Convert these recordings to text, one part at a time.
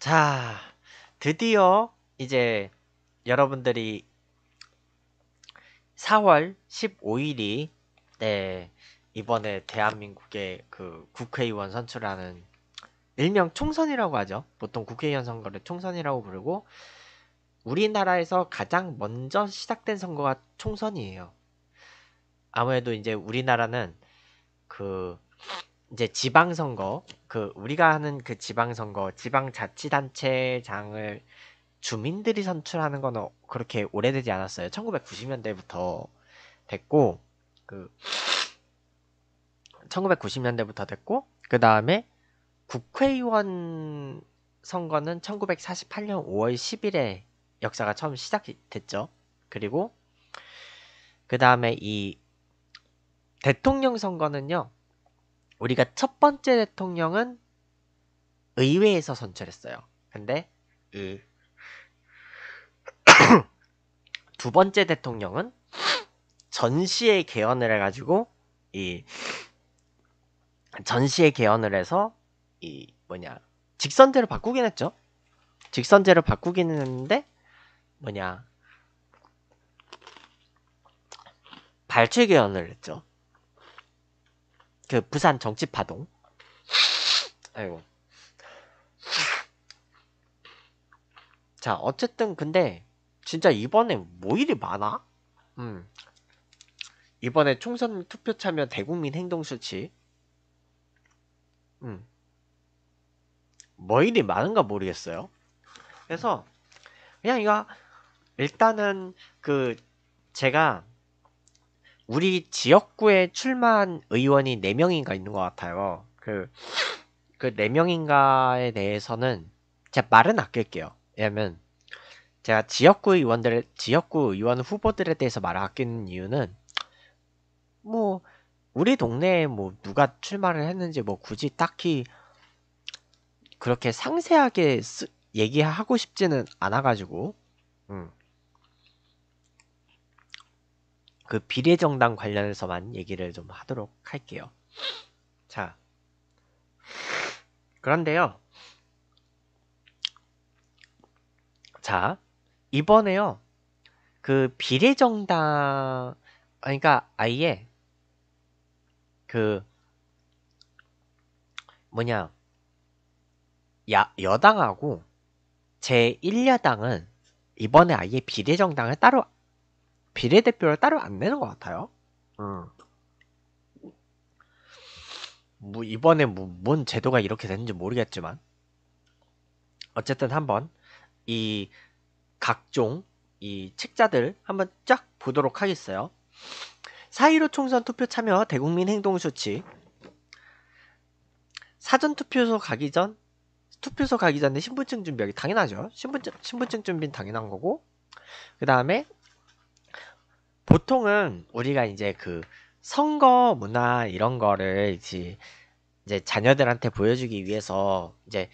자, 드디어 이제 여러분들이 4월 15일이 네, 이번에 대한민국의 그 국회의원 선출하는 일명 총선이라고 하죠. 보통 국회의원 선거를 총선이라고 부르고 우리나라에서 가장 먼저 시작된 선거가 총선이에요. 아무래도 이제 우리나라는 그 이제 지방선거 그 우리가 하는 그 지방선거 지방자치단체장을 주민들이 선출하는 거는 그렇게 오래되지 않았어요. 1990년대부터 됐고 그 1990년대부터 됐고 그 다음에 국회의원 선거는 1948년 5월 10일에 역사가 처음 시작이 됐죠. 그리고 그 다음에 이 대통령 선거는요. 우리가 첫 번째 대통령은 의회에서 선출했어요. 근데 이두 예. 번째 대통령은 전시에 개헌을 해가지고 이 전시에 개헌을 해서 이 뭐냐 직선제로 바꾸긴 했죠. 직선제로 바꾸긴 했는데 뭐냐 발췌 개헌을 했죠. 그 부산 정치 파동. 아이고. 자, 어쨌든 근데 진짜 이번에 뭐 일이 많아? 음. 이번에 총선 투표 참여 대국민 행동 수치. 음. 뭐 일이 많은가 모르겠어요. 그래서 그냥 이거 일단은 그 제가 우리 지역구에 출마한 의원이 4명인가 있는 것 같아요. 그, 그 4명인가에 대해서는 제가 말은 아낄게요. 왜냐면 제가 지역구 의원들, 지역구 의원 후보들에 대해서 말을 아끼는 이유는 뭐, 우리 동네에 뭐 누가 출마를 했는지 뭐 굳이 딱히 그렇게 상세하게 쓰, 얘기하고 싶지는 않아가지고, 음. 그 비례정당 관련해서만 얘기를 좀 하도록 할게요. 자, 그런데요. 자, 이번에요. 그 비례정당, 그러니까 아예 그 뭐냐 야, 여당하고 제1야당은 이번에 아예 비례정당을 따로 비례대표를 따로 안 내는 것 같아요. 음. 뭐 이번에 뭐, 뭔 제도가 이렇게 됐는지 모르겠지만 어쨌든 한번 이 각종 이 책자들 한번 쫙 보도록 하겠어요. 사1 5 총선 투표 참여 대국민 행동 수치 사전 투표소 가기 전 투표소 가기 전에 신분증 준비하기 당연하죠. 신분증 신분증 준비는 당연한 거고 그 다음에 보통은 우리가 이제 그 선거 문화 이런 거를 이제, 이제 자녀들한테 보여주기 위해서 이제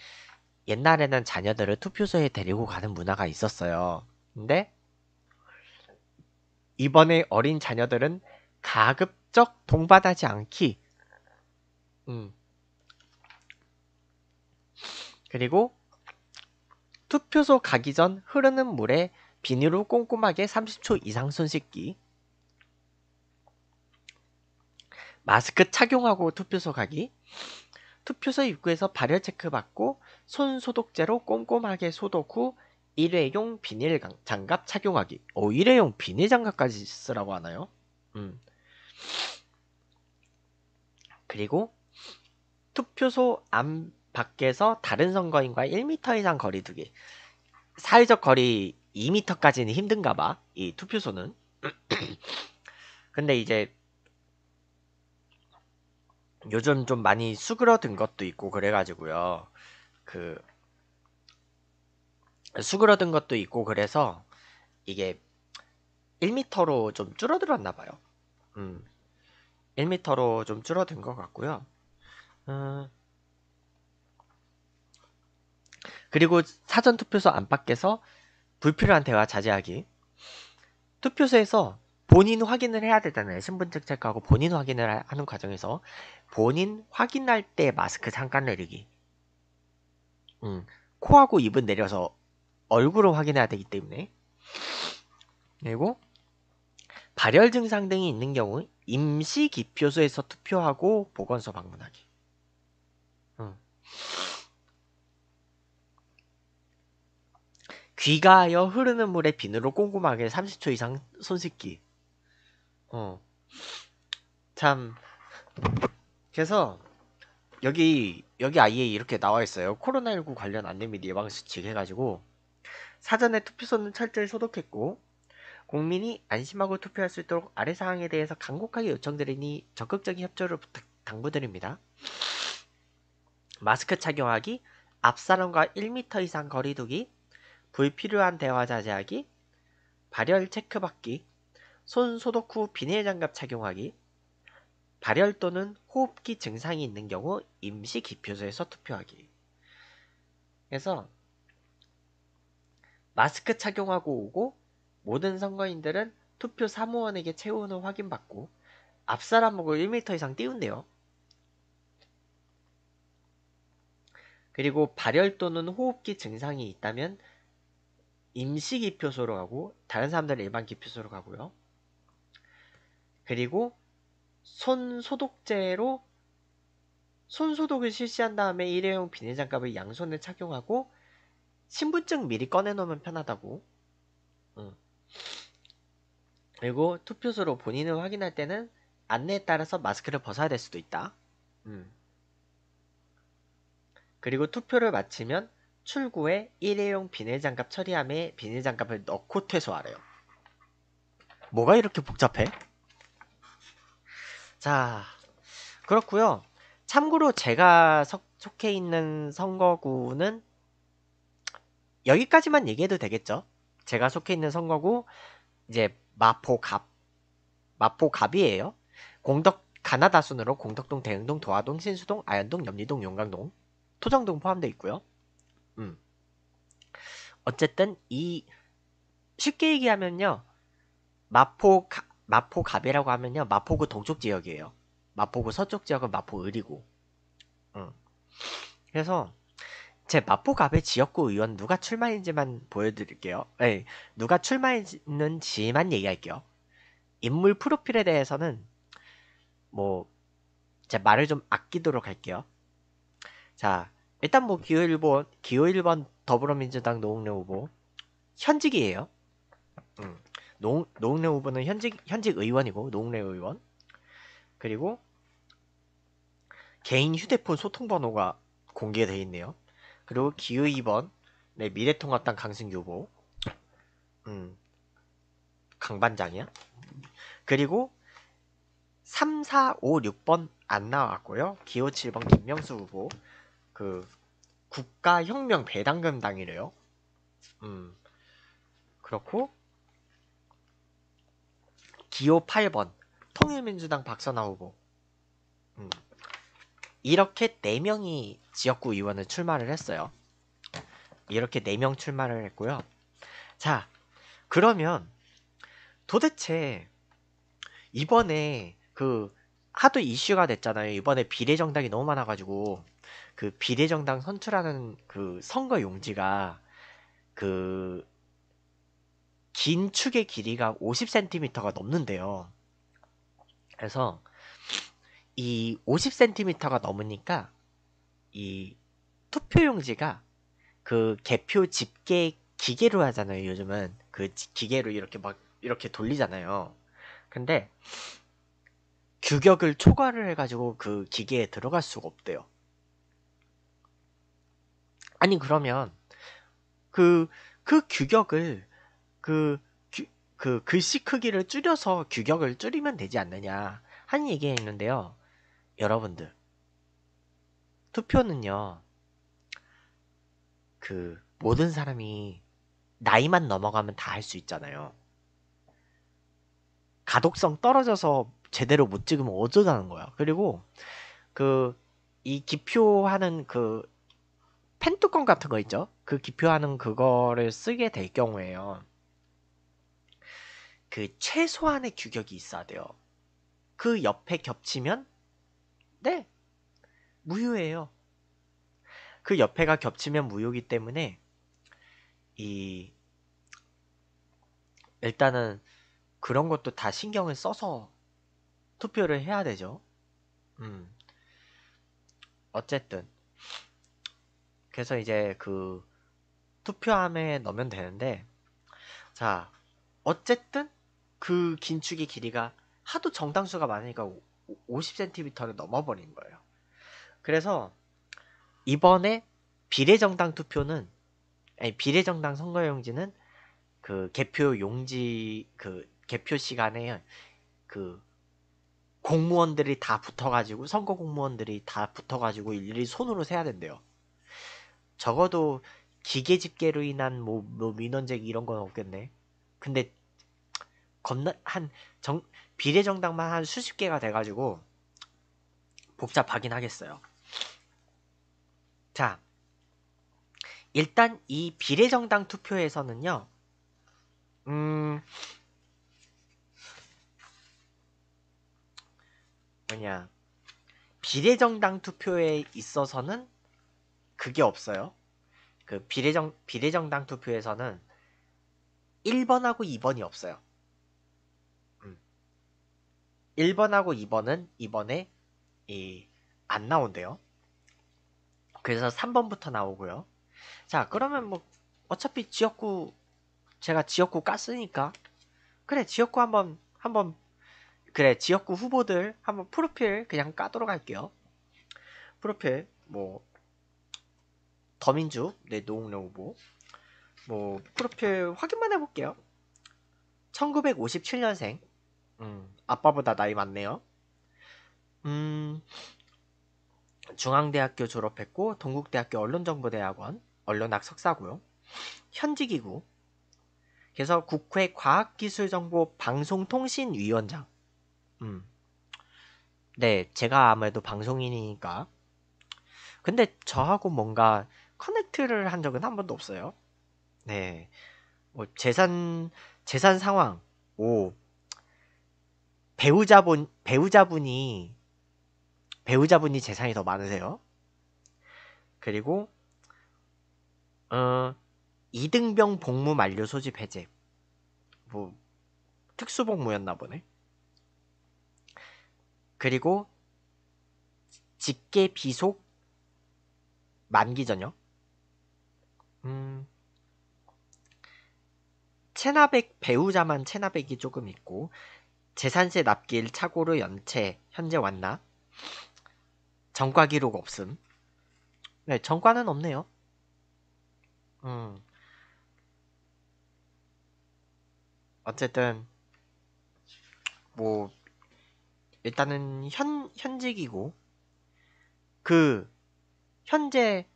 옛날에는 자녀들을 투표소에 데리고 가는 문화가 있었어요. 근데 이번에 어린 자녀들은 가급적 동반하지 않기. 음. 그리고 투표소 가기 전 흐르는 물에 비닐로 꼼꼼하게 30초 이상 손 씻기. 마스크 착용하고 투표소 가기, 투표소 입구에서 발열 체크 받고 손 소독제로 꼼꼼하게 소독 후 일회용 비닐 장갑 착용하기. 어, 일회용 비닐 장갑까지 쓰라고 하나요? 음. 그리고 투표소 안 밖에서 다른 선거인과 1 m 이상 거리두기. 사회적 거리 2 m 까지는 힘든가 봐. 이 투표소는. 근데 이제 요즘 좀 많이 수그러든 것도 있고 그래가지고요. 그 수그러든 것도 있고 그래서 이게 1m로 좀 줄어들었나 봐요. 음. 1m로 좀 줄어든 것 같고요. 음. 그리고 사전 투표소 안팎에서 불필요한 대화 자제하기. 투표소에서 본인 확인을 해야 되잖아요. 신분증 체크하고 본인 확인을 하는 과정에서 본인 확인할 때 마스크 잠깐 내리기. 음, 코하고 입은 내려서 얼굴을 확인해야 되기 때문에 그리고 발열 증상 등이 있는 경우 임시 기표소에서 투표하고 보건소 방문하기. 음. 귀가하여 흐르는 물에 비누로 꼼꼼하게 30초 이상 손 씻기. 어. 참. 그래서 여기 여기 아예 이렇게 나와 있어요. 코로나19 관련 안내 및 예방 수칙 해가지고 사전에 투표소는 철저히 소독했고 국민이 안심하고 투표할 수 있도록 아래 사항에 대해서 간곡하게 요청드리니 적극적인 협조를 부탁, 당부드립니다. 마스크 착용하기, 앞사람과 1m 이상 거리두기, 불필요한 대화 자제하기, 발열 체크받기, 손 소독 후 비닐 장갑 착용하기, 발열 또는 호흡기 증상이 있는 경우 임시 기표소에서 투표하기. 그래서 마스크 착용하고 오고 모든 선거인들은 투표 사무원에게 체온 을 확인받고 앞사람목을 1m 이상 띄운대요. 그리고 발열 또는 호흡기 증상이 있다면 임시 기표소로 가고 다른 사람들은 일반 기표소로 가고요. 그리고 손 소독제로 손 소독을 실시한 다음에 일회용 비닐장갑을 양손에 착용하고 신분증 미리 꺼내놓으면 편하다고. 응. 그리고 투표소로 본인을 확인할 때는 안내에 따라서 마스크를 벗어야 될 수도 있다. 응. 그리고 투표를 마치면 출구 에 일회용 비닐장갑 처리함에 비닐장갑을 넣고 퇴소하래요. 뭐가 이렇게 복잡해? 자, 그렇고요. 참고로 제가 속해 있는 선거구는 여기까지만 얘기해도 되겠죠? 제가 속해 있는 선거구 이제 마포갑 마포갑이에요. 공덕 가나다 순으로 공덕동, 대흥동, 도화동, 신수동, 아현동, 염리동, 용강동, 토정동 포함되어 있고요. 음. 어쨌든 이 쉽게 얘기하면요. 마포 가, 마포갑이라고 하면요. 마포구 동쪽 지역이에요. 마포구 서쪽 지역은 마포을이고. 응. 그래서 제 마포갑의 지역구 의원 누가 출마인지만 보여드릴게요. 에 예, 누가 출마했는지만 얘기할게요. 인물 프로필에 대해서는 뭐 제 말을 좀 아끼도록 할게요. 자, 일단 뭐 기호 1번, 기호 1번 더불어민주당 노웅래 후보 현직이에요. 응. 노, 노웅래 후보는 현직 현직 의원이고 노웅래 의원 그리고 개인 휴대폰 소통번호가 공개되어 있네요. 그리고 기호 2번 네, 미래통합당 강승규 후보 음, 강반장이야. 그리고 3, 4, 5, 6번 안 나왔고요. 기호 7번 김명수 후보 그 국가혁명 배당금 당이래요. 음 그렇고 기호 8번 통일민주당 박선아 후보 음. 이렇게 4명이 지역구 의원을 출마를 했어요. 이렇게 4명 출마를 했고요. 자, 그러면 도대체 이번에 그 하도 이슈가 됐잖아요. 이번에 비례정당이 너무 많아가지고 그 비례정당 선출하는 그 선거 용지가 그긴 축의 길이가 50cm가 넘는데요. 그래서 이 50cm가 넘으니까 이 투표용지가 그 개표 집계 기계로 하잖아요. 요즘은 그 기계로 이렇게 막 이렇게 돌리잖아요. 근데 규격을 초과를 해가지고 그 기계에 들어갈 수가 없대요. 아니 그러면 그그 그 규격을 그, 규, 그 글씨 크기를 줄여서 규격을 줄이면 되지 않느냐 하는 얘기가 있는데요. 여러분들 투표는요. 그 모든 사람이 나이만 넘어가면 다 할 수 있잖아요. 가독성 떨어져서 제대로 못 찍으면 어쩌자는 거야. 그리고 그 이 기표하는 그팬뚜껑 같은 거 있죠? 그 기표하는 그거를 쓰게 될 경우에요. 그 최소한의 규격이 있어야 돼요. 그 옆에 겹치면 네 무효예요. 그 옆에가 겹치면 무효기 때문에 이 일단은 그런 것도 다 신경을 써서 투표를 해야 되죠. 음. 어쨌든 그래서 이제 그 투표함에 넣으면 되는데 자 어쨌든 그 긴축의 길이가 하도 정당수가 많으니까 50cm를 넘어버린 거예요. 그래서 이번에 비례정당 투표는 아니 비례정당 선거용지는 그 개표 용지 그 개표 시간에 그 공무원들이 다 붙어가지고 선거 공무원들이 다 붙어가지고 일일이 손으로 세야 된대요. 적어도 기계 집계로 인한 뭐, 뭐 민원쟁 이런 건 없겠네. 근데 겁나 한 정, 비례정당만 한 수십 개가 돼가지고 복잡하긴 하겠어요. 자, 일단 이 비례정당 투표에서는요, 음, 뭐냐, 비례정당 투표에 있어서는 그게 없어요. 그 비례정, 비례정당 투표에서는 1번하고 2번이 없어요. 1번하고 2번은 이번에 이 안 나온대요. 그래서 3번부터 나오고요. 자 그러면 뭐 어차피 지역구 제가 지역구 깠으니까 그래 지역구 한번 한번 그래 지역구 후보들 한번 프로필 그냥 까도록 할게요. 프로필 뭐 더민주 네 노웅래 후보 뭐 프로필 확인만 해볼게요. 1957년생 음, 아빠보다 나이 많네요. 음, 중앙대학교 졸업했고 동국대학교 언론정보대학원 언론학 석사고요. 현직이고 그래서 국회 과학기술정보방송통신위원장. 음. 네, 제가 아무래도 방송인이니까. 근데 저하고 뭔가 커넥트를 한 적은 한 번도 없어요. 네. 뭐 재산 재산 상황 오, 배우자분 배우자분이 배우자분이 재산이 더 많으세요. 그리고 어, 이등병 복무 만료 소집 해제. 뭐 특수 복무였나 보네. 그리고 직계 비속 만기 전역. 음. 체나백 배우자만 체나백이 조금 있고 재산세 납길 착오로 연체 현재 왔나? 정과 기록 없음. 네, 정과는 없네요. 음. 어쨌든 뭐 일단은 현 현직이고 그 현재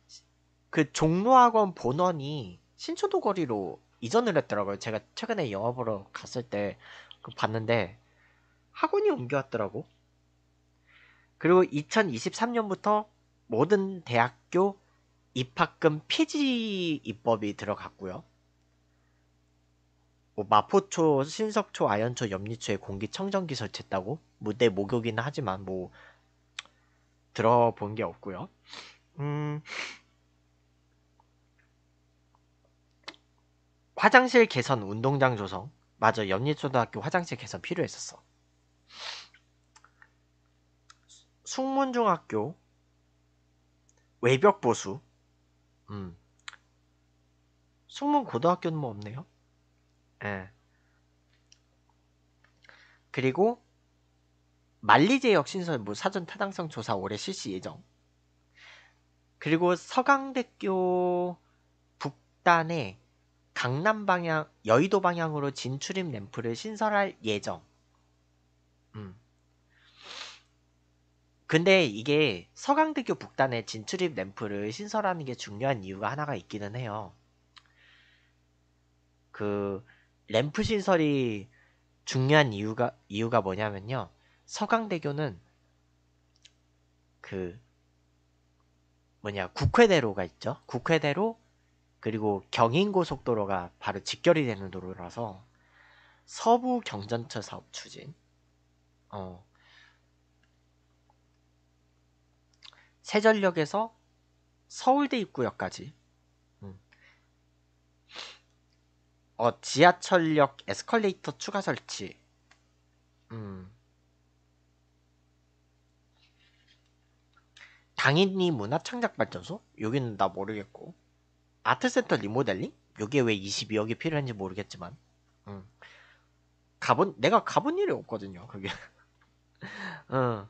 그 종로학원 본원이 신초도 거리로 이전을 했더라고요. 제가 최근에 영화 보러 갔을 때 그 봤는데 학원이 옮겨왔더라고. 그리고 2023년부터 모든 대학교 입학금 폐지 입법이 들어갔고요. 뭐 마포초, 신석초, 아현초, 염리초에 공기청정기 설치했다고? 무대 뭐 목욕이긴 하지만 뭐 들어본 게 없고요. 음... 화장실 개선, 운동장 조성. 맞아, 염리초등학교 화장실 개선 필요했었어. 숙문중학교 외벽보수 음. 숙문고등학교는 뭐 없네요 예. 그리고 만리제 역신설 무 뭐 사전 타당성 조사 올해 실시 예정 그리고 서강대교 북단에 강남 방향, 여의도 방향으로 진출입 램프를 신설할 예정. 음. 근데 이게 서강대교 북단에 진출입 램프를 신설하는 게 중요한 이유가 하나가 있기는 해요. 그 램프 신설이 중요한 이유가 이유가 뭐냐면요. 서강대교는 그 뭐냐 국회대로가 있죠. 국회대로 그리고 경인고속도로가 바로 직결이 되는 도로라서 서부 경전철 사업 추진. 어. 세전역에서 서울대 입구역까지 음. 어, 지하철역 에스컬레이터 추가 설치 음. 당인리 문화창작발전소? 여기는 나 모르겠고 아트센터 리모델링? 요게 왜 22억이 필요한지 모르겠지만 음. 가본 내가 가본 일이 없거든요 그게 어.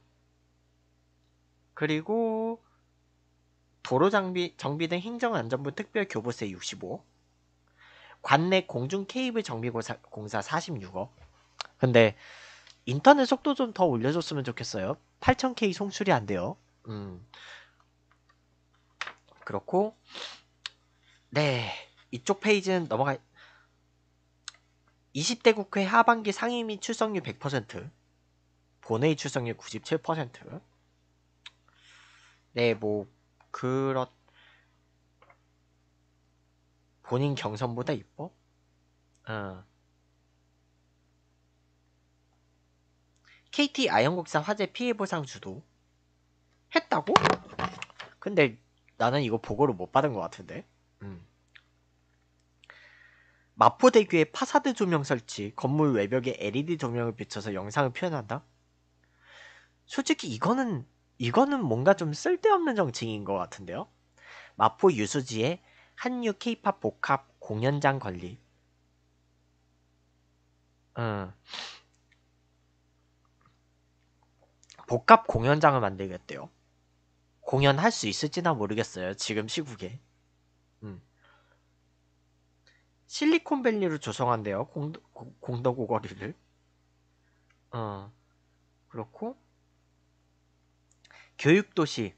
그리고 도로장비 정비 등 행정안전부 특별교부세 65 관내 공중 케이블 정비공사 공사 46억 근데 인터넷 속도 좀 더 올려줬으면 좋겠어요 8000K 송출이 안 돼요 음 그렇고 네 이쪽 페이지는 넘어가 20대 국회 하반기 상임위 출석률 100% 본회의 출석률 97% 네, 뭐 그렇 본인 경선보다 이뻐? 어. KT 아연국사 화재 피해 보상 주도 했다고? 근데 나는 이거 보고를 못 받은 것 같은데. 음. 마포대교에 파사드 조명 설치, 건물 외벽에 LED 조명을 비춰서 영상을 표현한다? 솔직히 이거는 이거는 뭔가 좀 쓸데없는 정칭인 것 같은데요. 마포 유수지에 한유 케이팝 복합 공연장 건립. 음. 복합 공연장을 만들겠대요. 공연할 수 있을지나 모르겠어요. 지금 시국에. 음. 실리콘밸리로 조성한대요. 공덕, 공덕 오거리를. 어. 그렇고 교육도시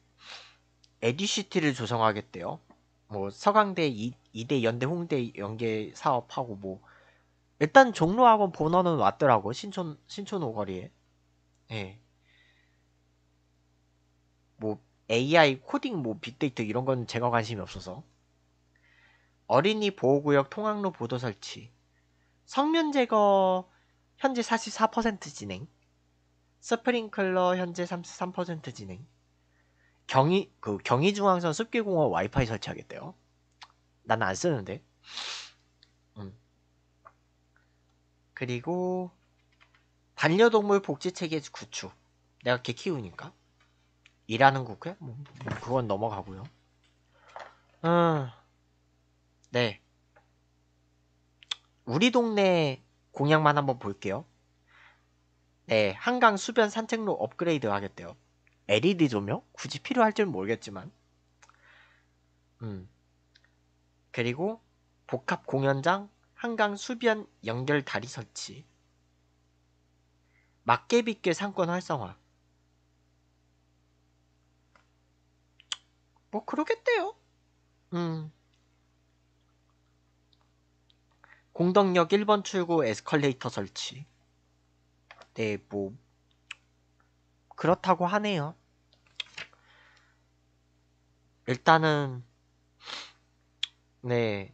에듀시티를 조성하겠대요. 뭐 서강대 이, 대 연대 홍대 연계 사업하고 뭐 일단 종로학원 본원은 왔더라고 신촌 신촌 오거리에 예. 뭐 AI 코딩 뭐 빅데이터 이런 건 제가 관심이 없어서 어린이 보호구역 통학로 보도 설치 성면 제거 현재 44% 진행 스프링클러 현재 33% 진행 경희 그 경희중앙선 습길공원 와이파이 설치하겠대요. 난 안 쓰는데. 음. 그리고 반려동물 복지 체계 구축. 내가 개 키우니까. 일하는 국회? 뭐, 뭐 그건 넘어가고요. 음. 네. 우리 동네 공약만 한번 볼게요. 네, 한강 수변 산책로 업그레이드 하겠대요. LED 조명? 굳이 필요할지는 모르겠지만 음. 그리고 복합 공연장 한강 수변 연결 다리 설치 막개비길 상권 활성화 뭐 그러겠대요 음. 공덕역 1번 출구 에스컬레이터 설치 네, 뭐 그렇다고 하네요. 일단은 네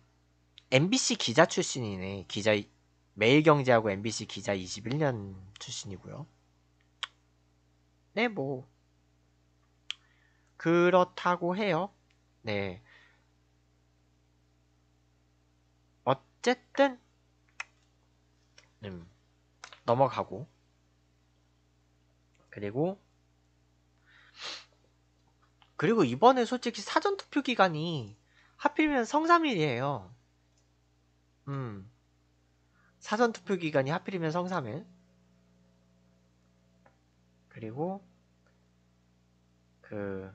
MBC 기자 출신이네 기자 매일경제하고 MBC 기자 21년 출신이고요. 네뭐 그렇다고 해요. 네 어쨌든 음 넘어가고 그리고 그리고 이번에 솔직히 사전 투표 기간이 하필이면 성삼일이에요. 음. 사전 투표 기간이 하필이면 성삼일. 그리고 그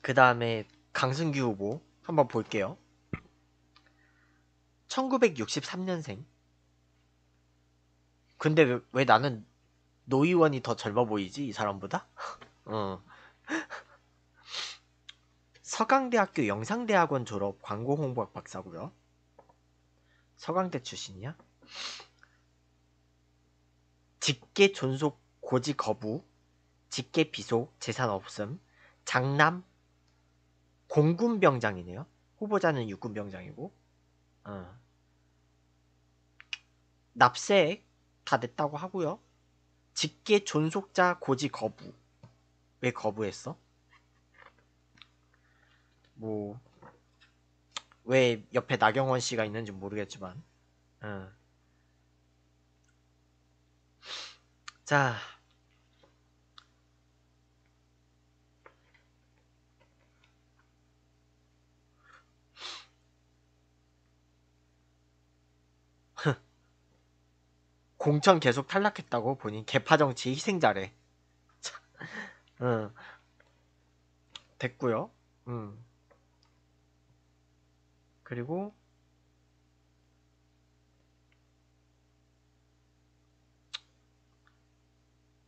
그다음에 강승규 후보 한번 볼게요. 1963년생 근데 왜, 왜 나는 노이원이더 젊어 보이지 이 사람보다? 어. 서강대학교 영상대학원 졸업 광고홍보학 박사고요. 서강대 출신이야. 직계 존속 고지 거부, 직계 비속 재산 없음, 장남 공군병장이네요. 후보자는 육군병장이고, 어. 납세 다 냈다고 하고요. 직계 존속자 고지 거부. 왜 거부했어? 뭐, 왜 옆에 나경원 씨가 있는지 모르겠지만, 응. 자, 공천 계속 탈락했다고 본인 개파 정치 희생자래. 됐고요. 음. 그리고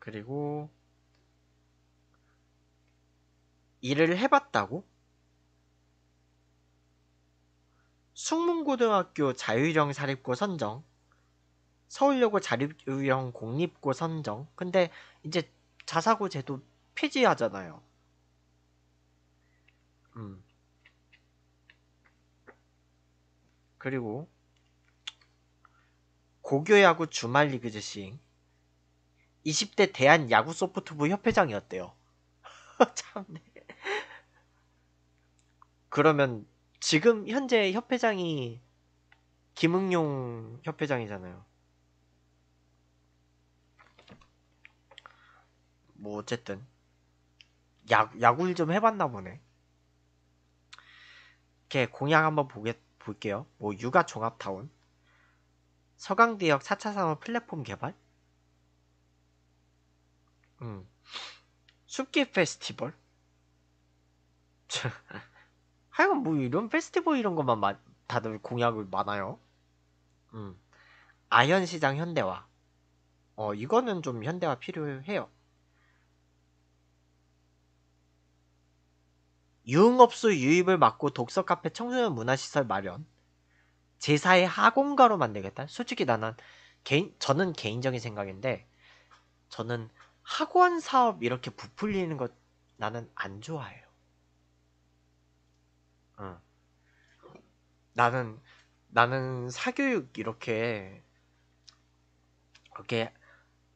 그리고 일을 해봤다고? 숙문고등학교 자유형 사립고 선정 서울여고 자립유형 공립고 선정 근데 이제 자사고 제도 폐지하잖아요 음 그리고 고교야구 주말리그제 싱 20대 대한야구소프트부 협회장이었대요 참네 그러면 지금 현재 협회장이 김응용 협회장이잖아요 뭐 어쨌든 야, 야구를 좀 해봤나 보네. 이렇게 공약 한번 보게, 볼게요. 뭐 육아 종합타운, 서강대역 4차 산업 플랫폼 개발, 음. 숲길 페스티벌. 하여간 뭐 이런 페스티벌 이런 것만 마, 다들 공약을 많아요. 음. 아현시장 현대화. 어, 이거는 좀 현대화 필요해요. 유흥업소 유입을 막고 독서 카페 청소년 문화시설 마련 제사의 학원가로 만들겠다. 솔직히 나는 개인 저는 개인적인 생각인데 저는 학원 사업 이렇게 부풀리는 것 나는 안 좋아해요. 어. 나는 나는 사교육 이렇게 이렇게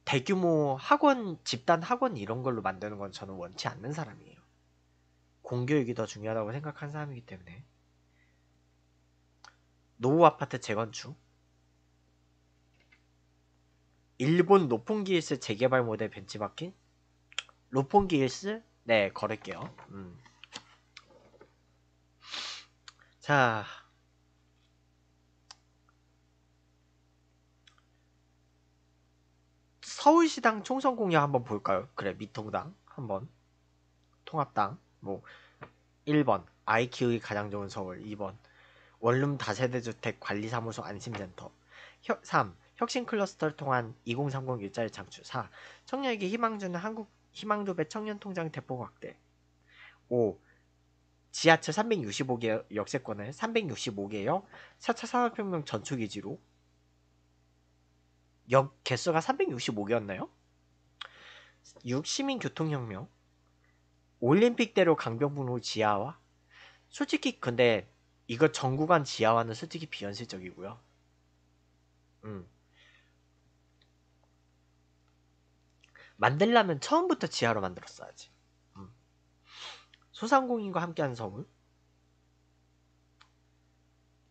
대규모 학원 집단 학원 이런 걸로 만드는 건 저는 원치 않는 사람이에요. 공교육이 더 중요하다고 생각한 사람이기 때문에 노후 아파트 재건축 일본 로폰기 힐스 재개발 모델 벤치마킹 로폰기 힐스 네 걸을게요 음. 자 서울시당 총선공약 한번 볼까요? 그래 미통당 한번 통합당 뭐 1번 아이 키우기 가장 좋은 서울 2번 원룸 다세대주택 관리사무소 안심센터 3. 혁신 클러스터를 통한 2030 일자리 창출 4. 청년에게 희망 주는 한국 희망도배 청년통장 대폭 확대 5. 지하철 365개 역세권을 365개역 4차 산업혁명 전초기지로 역 개수가 365개였나요? 6. 시민교통혁명 올림픽대로 강병분호 지하화? 솔직히 근데 이거 전국간 지하화는 솔직히 비현실적이고요. 음. 만들려면 처음부터 지하로 만들었어야지. 음. 소상공인과 함께한 서울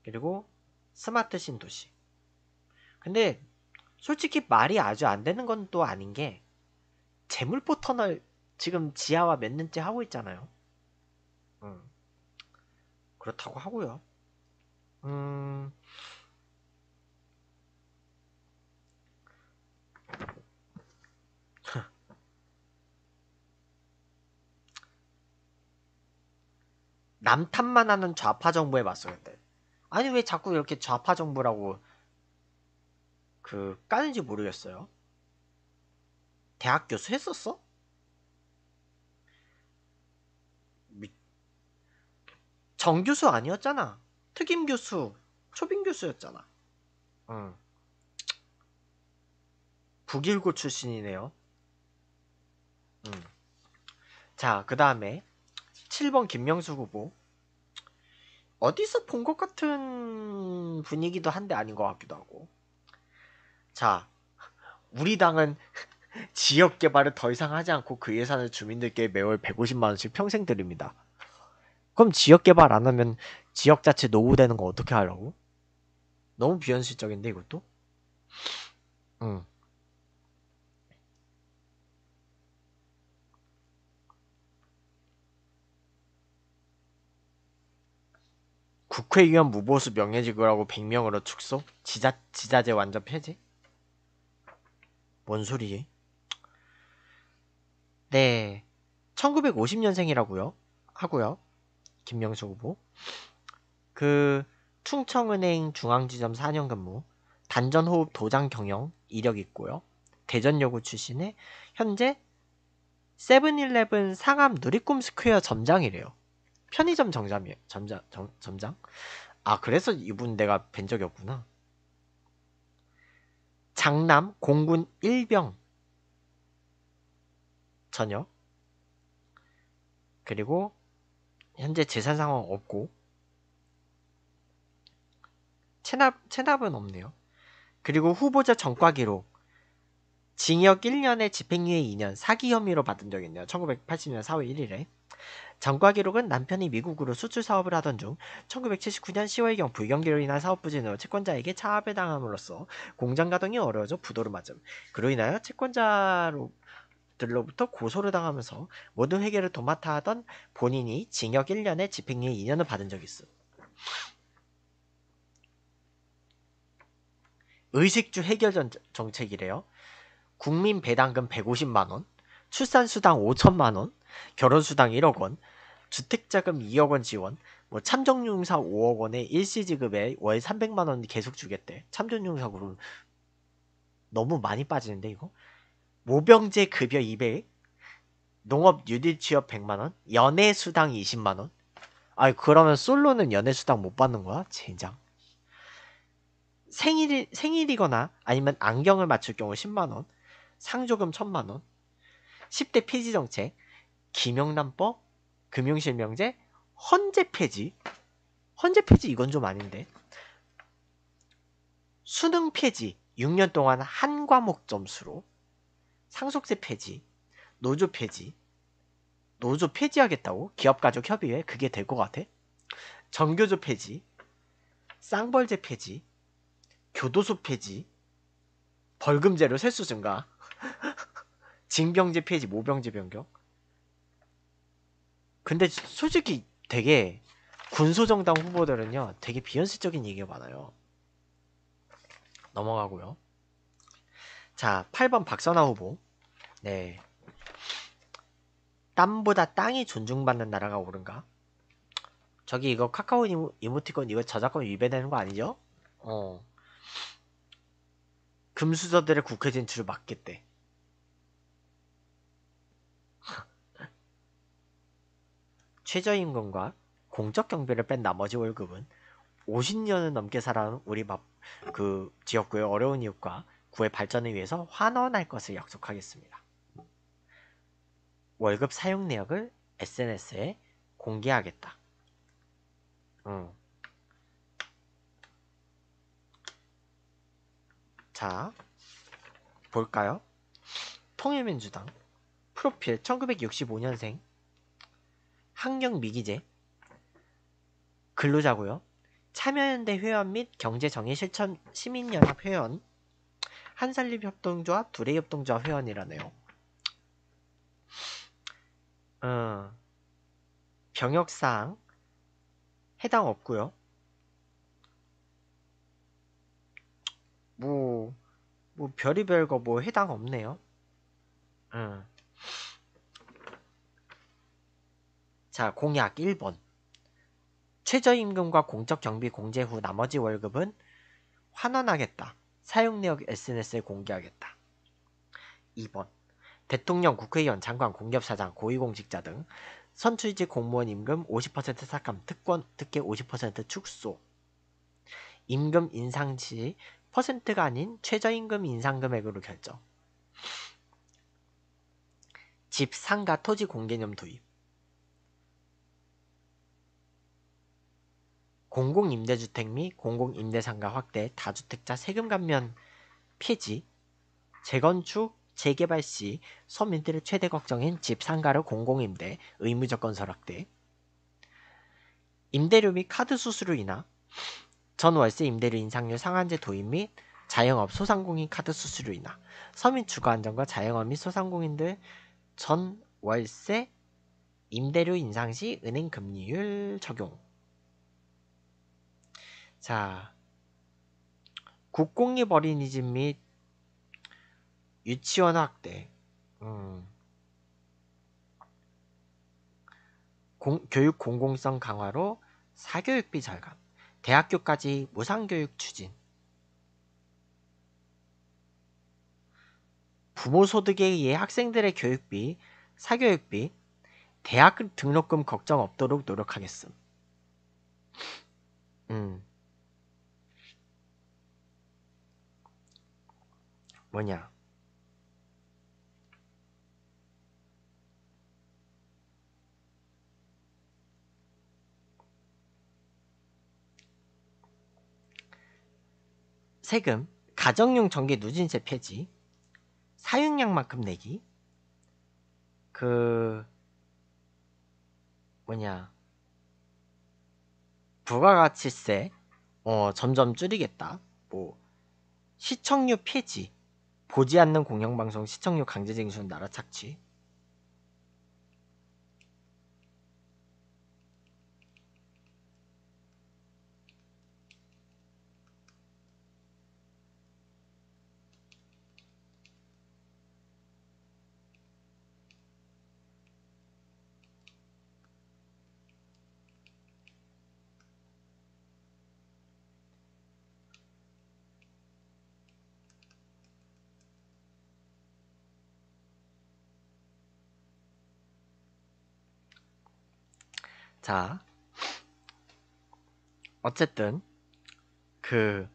그리고 스마트 신도시 근데 솔직히 말이 아주 안 되는 건 또 아닌 게 재물포 터널 지금 지하와 몇 년째 하고 있잖아요. 음, 그렇다고 하고요. 음, 남탓만 하는 좌파 정부에 맞서겠대. 아니 왜 자꾸 이렇게 좌파 정부라고 그 까는지 모르겠어요. 대학 교수 했었어? 정교수 아니었잖아. 특임 교수, 초빙 교수였잖아. 응. 북일고 출신이네요. 음. 자, 그 다음에 7번 김명수 후보. 어디서 본 것 같은 분위기도 한데 아닌 것 같기도 하고. 자, 우리 당은 지역 개발을 더 이상 하지 않고 그 예산을 주민들께 매월 150만원씩 평생 드립니다. 그럼 지역 개발 안 하면 지역 자체 노후되는 거 어떻게 하려고? 너무 비현실적인데 이것도? 응. 국회의원 무보수 명예직으로 100명으로 축소? 지자, 지자재 완전 폐지? 뭔 소리지? 네. 1950년생이라고요? 하고요. 김명수 후보. 그 충청은행 중앙지점 4년 근무, 단전호흡 도장 경영 이력 있고요. 대전여고 출신에 현재 세븐일레븐 상암 누리꿈 스퀘어 점장이래요. 편의점 정장이에요. 점장, 점, 점장? 아, 그래서 이분 내가 뵌 적이 없구나. 장남 공군 1병 전역. 그리고 현재 재산 상황 없고 체납, 체납은 없네요. 그리고 후보자 전과 기록 징역 1년에 집행유예 2년 사기 혐의로 받은 적이 있네요. 1980년 4월 1일에 전과 기록은 남편이 미국으로 수출 사업을 하던 중 1979년 10월경 불경기로 인한 사업 부진으로 채권자에게 차압을 당함으로써 공장 가동이 어려워져 부도를 맞음. 그로 인하여 채권자로 들로부터 고소를 당하면서 모든 회계를 도맡아 하던 본인이 징역 1년에 집행유예 2년을 받은 적이 있어. 의식주 해결 정책이래요. 국민 배당금 150만원, 출산수당 5천만원, 결혼수당 1억원, 주택자금 2억원 지원, 뭐 참정용사 5억원에 일시지급에 월 300만원 계속 주겠대. 참정용사 그럼 너무 많이 빠지는데 이거? 모병제 급여 200, 농업 유딜 취업 100만원, 연애 수당 20만원. 아 그러면 솔로는 연애 수당 못 받는 거야? 젠장. 생일 생일이거나 아니면 안경을 맞출 경우 10만 원, 상조금 1 0 0 0만 원. 10대 폐지 정책, 김영란법, 금융실명제, 헌재 폐지. 헌재 폐지 이건 좀 아닌데. 수능 폐지 6년 동안 한 과목 점수로 상속세 폐지, 노조 폐지, 노조 폐지하겠다고? 기업가족협의회? 그게 될 것 같아? 정교조 폐지, 쌍벌제 폐지, 교도소 폐지, 벌금제로 세수 증가, 징병제 폐지, 모병제 변경. 근데 솔직히 되게 군소정당 후보들은요, 되게 비현실적인 얘기가 많아요. 넘어가고요. 자, 8번 박선아 후보. 네. 땀보다 땅이 존중받는 나라가 옳은가? 저기 이거 카카오 이모티콘 이거 저작권 위배되는 거 아니죠? 어. 금수저들의 국회 진출을 막겠대. 최저임금과 공적 경비를 뺀 나머지 월급은 50년을 넘게 살아온 우리 그 지역구의 어려운 이웃과 구의 발전을 위해서 환원할 것을 약속하겠습니다. 월급 사용 내역을 SNS에 공개하겠다. 어. 자, 볼까요? 통일민주당 프로필 1965년생 학력 미기재 근로자고요. 참여연대 회원 및 경제정의실천 시민연합 회원 한산립협동조합 두레협동조합 회원이라네요. 어. 병역사항 해당 없고요. 뭐, 뭐 별의별 거 뭐 해당 없네요. 어. 자, 공약 1번. 최저임금과 공적경비 공제 후 나머지 월급은 환원하겠다. 사용내역 SNS에 공개하겠다. 2번. 대통령, 국회의원, 장관, 공기업사장, 고위공직자 등 선출직 공무원 임금 50% 삭감, 특권 특혜 50% 축소, 임금 인상 시 퍼센트가 아닌 최저임금 인상 금액으로 결정, 집, 상가, 토지 공개념 도입, 공공임대주택 및 공공임대상가 확대, 다주택자 세금 감면 폐지, 재건축, 재개발 시 서민들의 최대 걱정인 집 상가로 공공임대 의무 조건설 확대 임대료 및 카드 수수료 인하 전 월세 임대료 인상률 상한제 도입 및 자영업 소상공인 카드 수수료 인하 서민 주거 안정과 자영업 및 소상공인들 전 월세 임대료 인상 시 은행 금리율 적용 자 국공립 어린이집 및 유치원 학대, 음, 공, 교육 공공성 강화로 사교육비 절감, 대학교까지 무상교육 추진, 부모 소득에 의해 학생들의 교육비, 사교육비, 대학 등록금 걱정 없도록 노력하겠음. 음. 뭐냐. 세금, 가정용 전기 누진세 폐지, 사용량만큼 내기, 그 뭐냐 부가가치세 어 점점 줄이겠다. 뭐 시청료 폐지, 보지 않는 공영방송 시청료 강제 징수는 나라 착취, 자, 어쨌든 그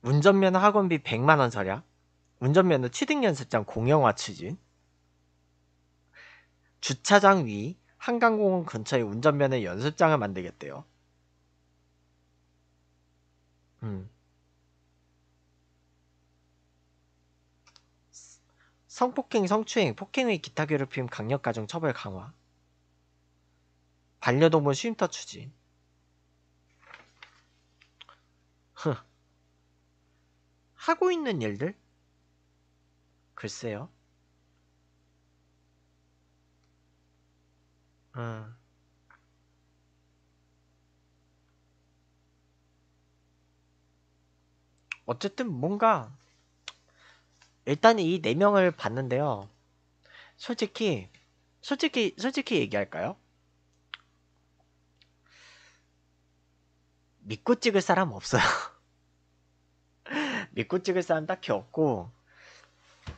운전면허 학원비 100만원 절약 운전면허 취득연습장 공영화 추진 주차장 위 한강공원 근처에 운전면허 연습장을 만들겠대요. 음. 성폭행, 성추행, 폭행 의 기타 괴롭힘 강력가중 처벌 강화 반려동물 쉼터 추진. 하고 있는 일들? 글쎄요. 음. 어쨌든 뭔가 일단 이 네 명을 봤는데요. 솔직히 솔직히 솔직히 얘기할까요? 믿고 찍을 사람 없어요. 믿고 찍을 사람 딱히 없고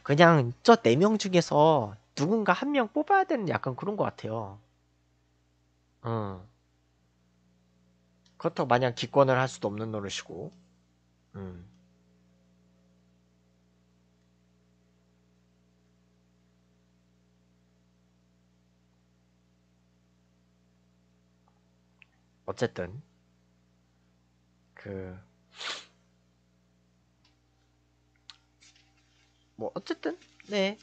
그냥 저 네 명 중에서 누군가 한 명 뽑아야 되는 약간 그런 것 같아요. 음. 그렇다고 마냥 기권을 할 수도 없는 노릇이고. 음. 어쨌든 그, 뭐, 어쨌든, 네.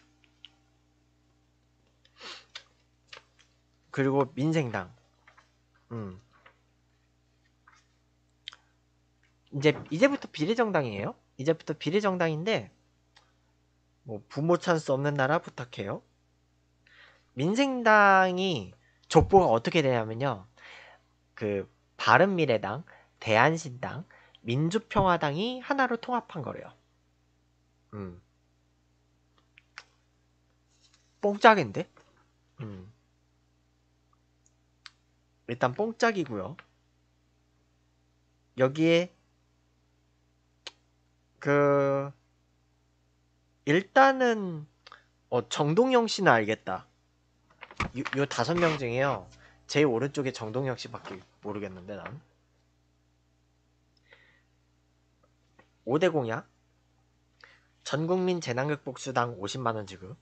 그리고 민생당. 음. 이제, 이제부터 비례정당이에요. 이제부터 비례정당인데, 뭐, 부모 찬스 없는 나라 부탁해요. 민생당이 족보가 어떻게 되냐면요. 그, 바른미래당, 대한신당, 민주평화당이 하나로 통합한 거래요. 음. 뽕짝인데? 음. 일단 뽕짝이고요. 여기에 그 일단은 어, 정동영 씨는 알겠다. 요, 요 다섯 명 중에요. 제일 오른쪽에 정동영 씨밖에 모르겠는데 난. 5대 공약 전국민 재난극복 수당 50만원 지급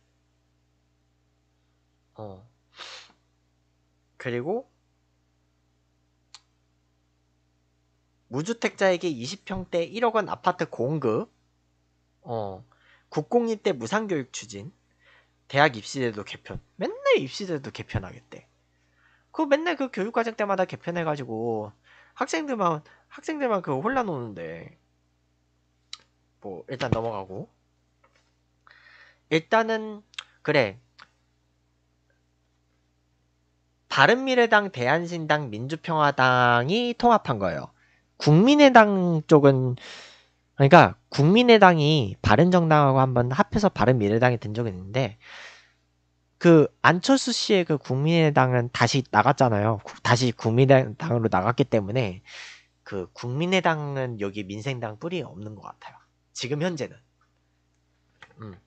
어 그리고 무주택자에게 20평대 1억원 아파트 공급 어 국공립 대 무상교육 추진 대학 입시제도 개편 맨날 입시제도 개편하겠대 그 맨날 그 교육과정 때마다 개편해가지고 학생들만 학생들만 그 혼란 오는데 뭐 일단 넘어가고 일단은 그래 바른미래당, 대한신당, 민주평화당이 통합한 거예요. 국민의당 쪽은 그러니까 국민의당이 바른정당하고 한번 합해서 바른미래당이된 적이 있는데 그 안철수 씨의 그 국민의당은 다시 나갔잖아요. 다시 국민의당으로 나갔기 때문에 그 국민의당은 여기 민생당 뿌리 없는 것 같아요. 지금 현재는. 음.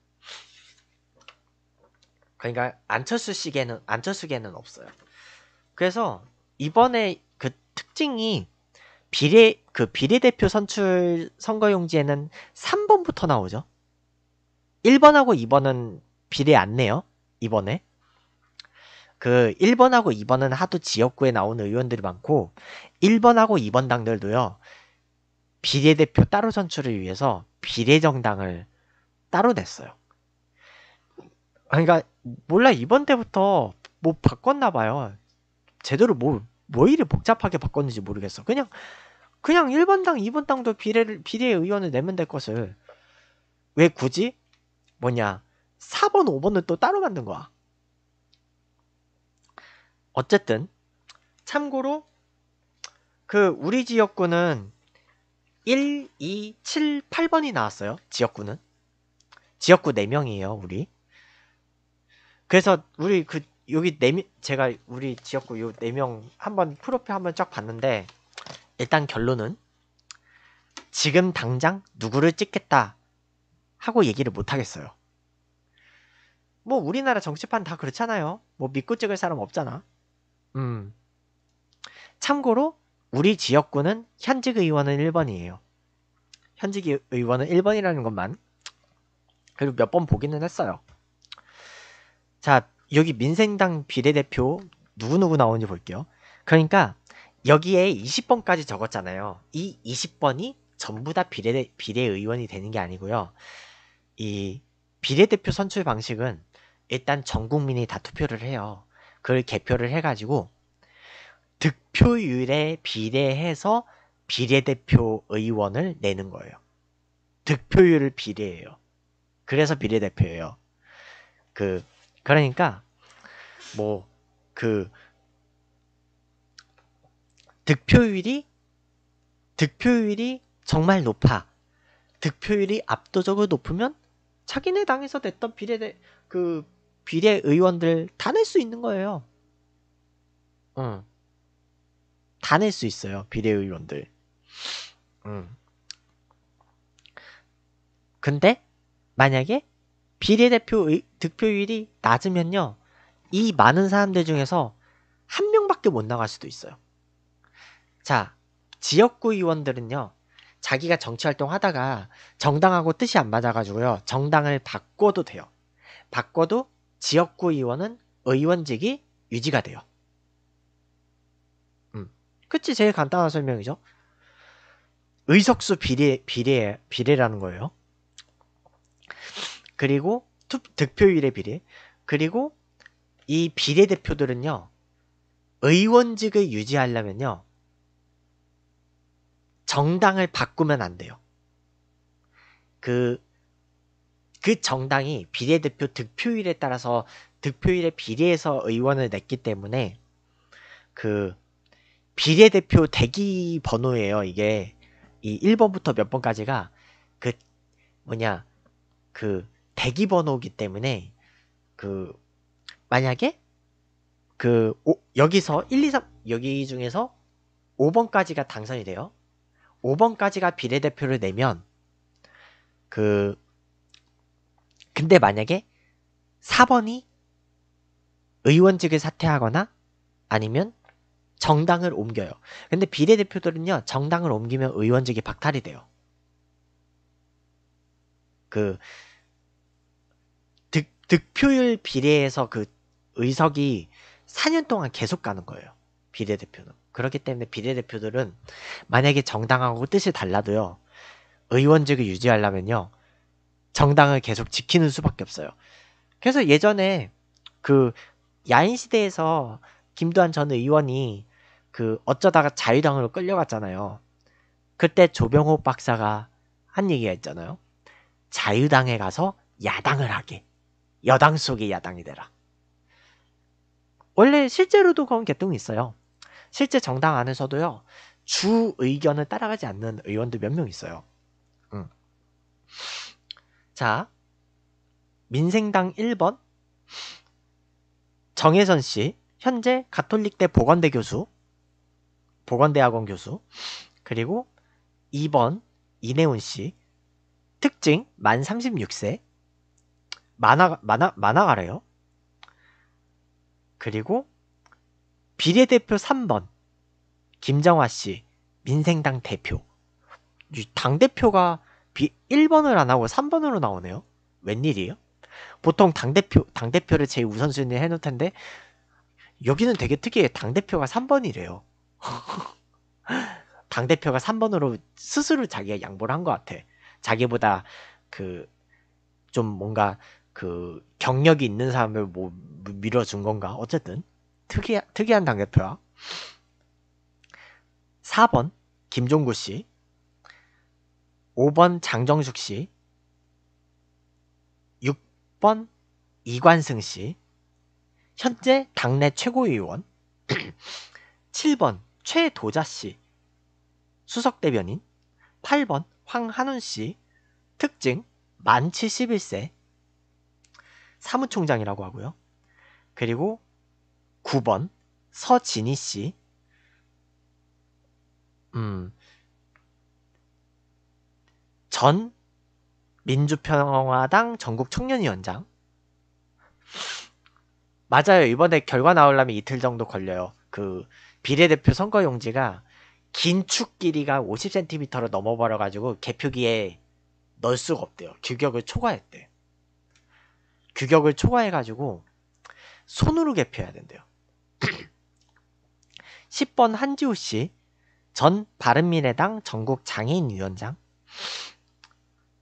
그러니까 안철수 시계는 안철수계는 없어요. 그래서 이번에 그 특징이 비례 그 비례대표 선출 선거용지에는 3번부터 나오죠. 1번하고 2번은 비례 안 내요. 이번에. 그 1번하고 2번은 하도 지역구에 나온 의원들이 많고 1번하고 2번 당들도요. 비례대표 따로 선출을 위해서 비례정당을 따로 냈어요. 아, 그러니까 몰라 이번 때부터 뭐 바꿨나 봐요. 제대로 뭐뭐 뭐 이리 복잡하게 바꿨는지 모르겠어. 그냥 그냥 1번 당, 2번 당도 비례를 비례 의원을 내면 될 것을 왜 굳이 뭐냐 4번, 5번을 또 따로 만든 거야. 어쨌든 참고로 그 우리 지역구는 1, 2, 7, 8번이 나왔어요. 지역구는. 지역구 4명이에요, 우리. 그래서 우리 그 여기 4명 제가 우리 지역구 요 4명 한번 프로필 한번 쫙 봤는데 일단 결론은 지금 당장 누구를 찍겠다 하고 얘기를 못 하겠어요. 뭐 우리나라 정치판 다 그렇잖아요. 뭐 믿고 찍을 사람 없잖아. 음. 참고로 우리 지역구는 현직 의원은 1번이에요. 현직 의원은 1번이라는 것만 그리고 몇 번 보기는 했어요. 자, 여기 민생당 비례대표 누구누구 나오는지 볼게요. 그러니까 여기에 20번까지 적었잖아요. 이 20번이 전부 다 비례, 비례의원이 되는 게 아니고요. 이 비례대표 선출 방식은 일단 전 국민이 다 투표를 해요. 그걸 개표를 해가지고 득표율에 비례해서 비례대표 의원을 내는 거예요. 득표율을 비례해요. 그래서 비례대표예요. 그 그러니까 뭐 그 득표율이 득표율이 정말 높아. 득표율이 압도적으로 높으면 자기네 당에서 됐던 비례대 그 비례 의원들 다 낼 수 있는 거예요. 응. 다낼수 있어요. 비례의원들. 음. 근데 만약에 비례대표 의, 득표율이 낮으면요. 이 많은 사람들 중에서 한 명밖에 못 나갈 수도 있어요. 자, 지역구 의원들은요. 자기가 정치활동 하다가 정당하고 뜻이 안 맞아가지고요. 정당을 바꿔도 돼요. 바꿔도 지역구 의원은 의원직이 유지가 돼요. 그치 제일 간단한 설명이죠. 의석수 비례 비례 비례라는 거예요. 그리고 투, 득표율의 비례 그리고 이 비례 대표들은요 의원직을 유지하려면요 정당을 바꾸면 안 돼요. 그그 그 정당이 비례대표 득표율에 따라서 득표율의 비례해서 의원을 냈기 때문에 그 비례대표 대기 번호예요. 이게 이 1번부터 몇 번까지가 그 뭐냐 그 대기 번호기 때문에 그 만약에 그 오, 여기서 1, 2, 3 여기 중에서 5번까지가 당선이 돼요. 5번까지가 비례대표를 내면 그 근데 만약에 4번이 의원직을 사퇴하거나 아니면 정당을 옮겨요. 근데 비례대표들은요, 정당을 옮기면 의원직이 박탈이 돼요. 그, 득, 득표율 비례에서 그 의석이 4년 동안 계속 가는 거예요. 비례대표는. 그렇기 때문에 비례대표들은 만약에 정당하고 뜻이 달라도요, 의원직을 유지하려면요, 정당을 계속 지키는 수밖에 없어요. 그래서 예전에 그 야인시대에서 김두한 전 의원이 그 어쩌다가 자유당으로 끌려갔잖아요. 그때 조병호 박사가 한 얘기가 있잖아요. 자유당에 가서 야당을 하게. 여당 속의 야당이 되라. 원래 실제로도 그런 개똥이 있어요. 실제 정당 안에서도요. 주 의견을 따라가지 않는 의원도몇 명 있어요. 음. 자, 민생당 1번 정혜선 씨, 현재 가톨릭대 보건대 교수, 보건대학원 교수, 그리고 2번 이내훈 씨, 특징 만 36세, 만화, 만화, 만화가래요. 그리고 비례대표 3번 김정화 씨, 민생당 대표. 당 대표가 1번을 안 하고 3번으로 나오네요. 웬일이에요? 보통 당대표, 당대표를 제일 우선순위에 해놓을 텐데, 여기는 되게 특이해. 당대표가 3번이래요. 당대표가 3번으로 스스로 자기가 양보를 한 것 같아. 자기보다 그 좀 뭔가 그 경력이 있는 사람을 뭐 밀어준 건가? 어쨌든 특이 특이한 당대표야. 4번 김종구 씨, 5번 장정숙 씨, 6번 이관승 씨, 현재 당내 최고위원 7번 최도자 씨 수석 대변인 8번 황한훈 씨 특징 만 71세 사무총장이라고 하고요. 그리고 9번 서진희 씨 음, 전 민주평화당 전국청년위원장 맞아요. 이번에 결과 나오려면 이틀 정도 걸려요. 그 비례대표 선거용지가 긴 축 길이가 50cm로 넘어버려가지고 개표기에 넣을 수가 없대요. 규격을 초과했대. 규격을 초과해가지고 손으로 개표해야 된대요. 10번 한지호 씨, 전 바른미래당 전국 장애인 위원장,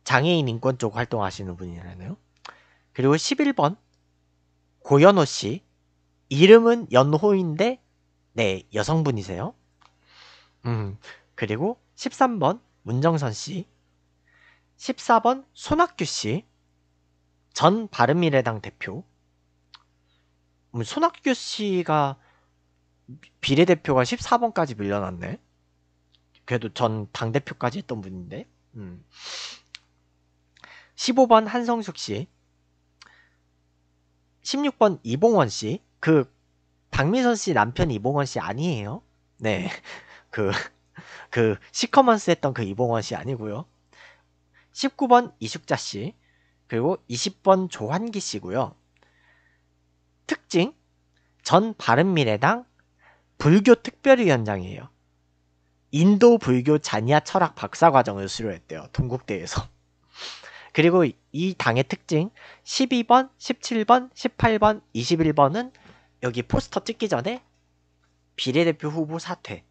장애인 인권 쪽 활동하시는 분이라네요. 그리고 11번 고연호 씨. 이름은 연호인데, 네, 여성분이세요. 음, 그리고 13번 문정선 씨. 14번 손학규 씨. 전 바른미래당 대표. 음, 손학규 씨가 비례대표가 14번까지 밀려났네. 그래도 전 당대표까지 했던 분인데. 음. 15번 한성숙 씨. 16번 이봉원 씨. 그 박미선 씨 남편 이봉원 씨 아니에요. 네. 그, 그, 시커먼스 했던 그 이봉원 씨 아니고요. 19번 이숙자 씨. 그리고 20번 조환기 씨고요. 특징. 전 바른미래당 불교 특별위원장이에요. 인도 불교 자니아 철학 박사 과정을 수료했대요. 동국대에서. 그리고 이 당의 특징 12번, 17번, 18번, 21번은 여기 포스터 찍기 전에 비례대표 후보 사퇴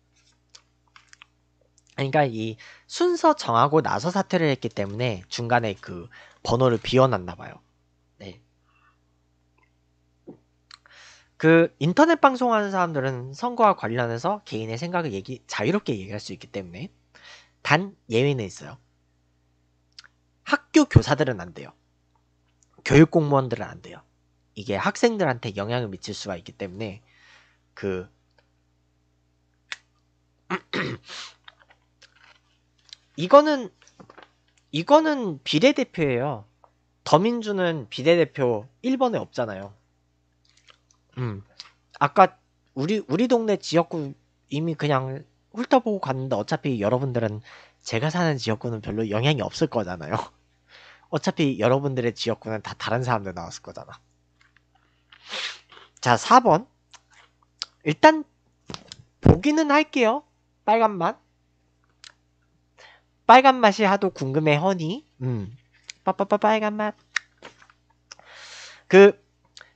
그러니까 이 순서 정하고 나서 사퇴를 했기 때문에 중간에 그 번호를 비워놨나 봐요. 네. 그 인터넷 방송하는 사람들은 선거와 관련해서 개인의 생각을 얘기 자유롭게 얘기할 수 있기 때문에 단 예외는 있어요. 학교 교사들은 안 돼요. 교육 공무원들은 안 돼요. 이게 학생들한테 영향을 미칠 수가 있기 때문에 그 이거는 이거는 비례대표예요. 더민주는 비례대표 1번에 없잖아요. 음. 아까 우리 우리 동네 지역구 이미 그냥 훑어보고 갔는데 어차피 여러분들은 제가 사는 지역구는 별로 영향이 없을 거잖아요. 어차피 여러분들의 지역구는 다 다른 사람들 나왔을 거잖아. 자, 4번. 일단 보기는 할게요. 빨간 맛. 빨간 맛이 하도 궁금해 허니. 음. 빠빠빠 빨간 맛. 그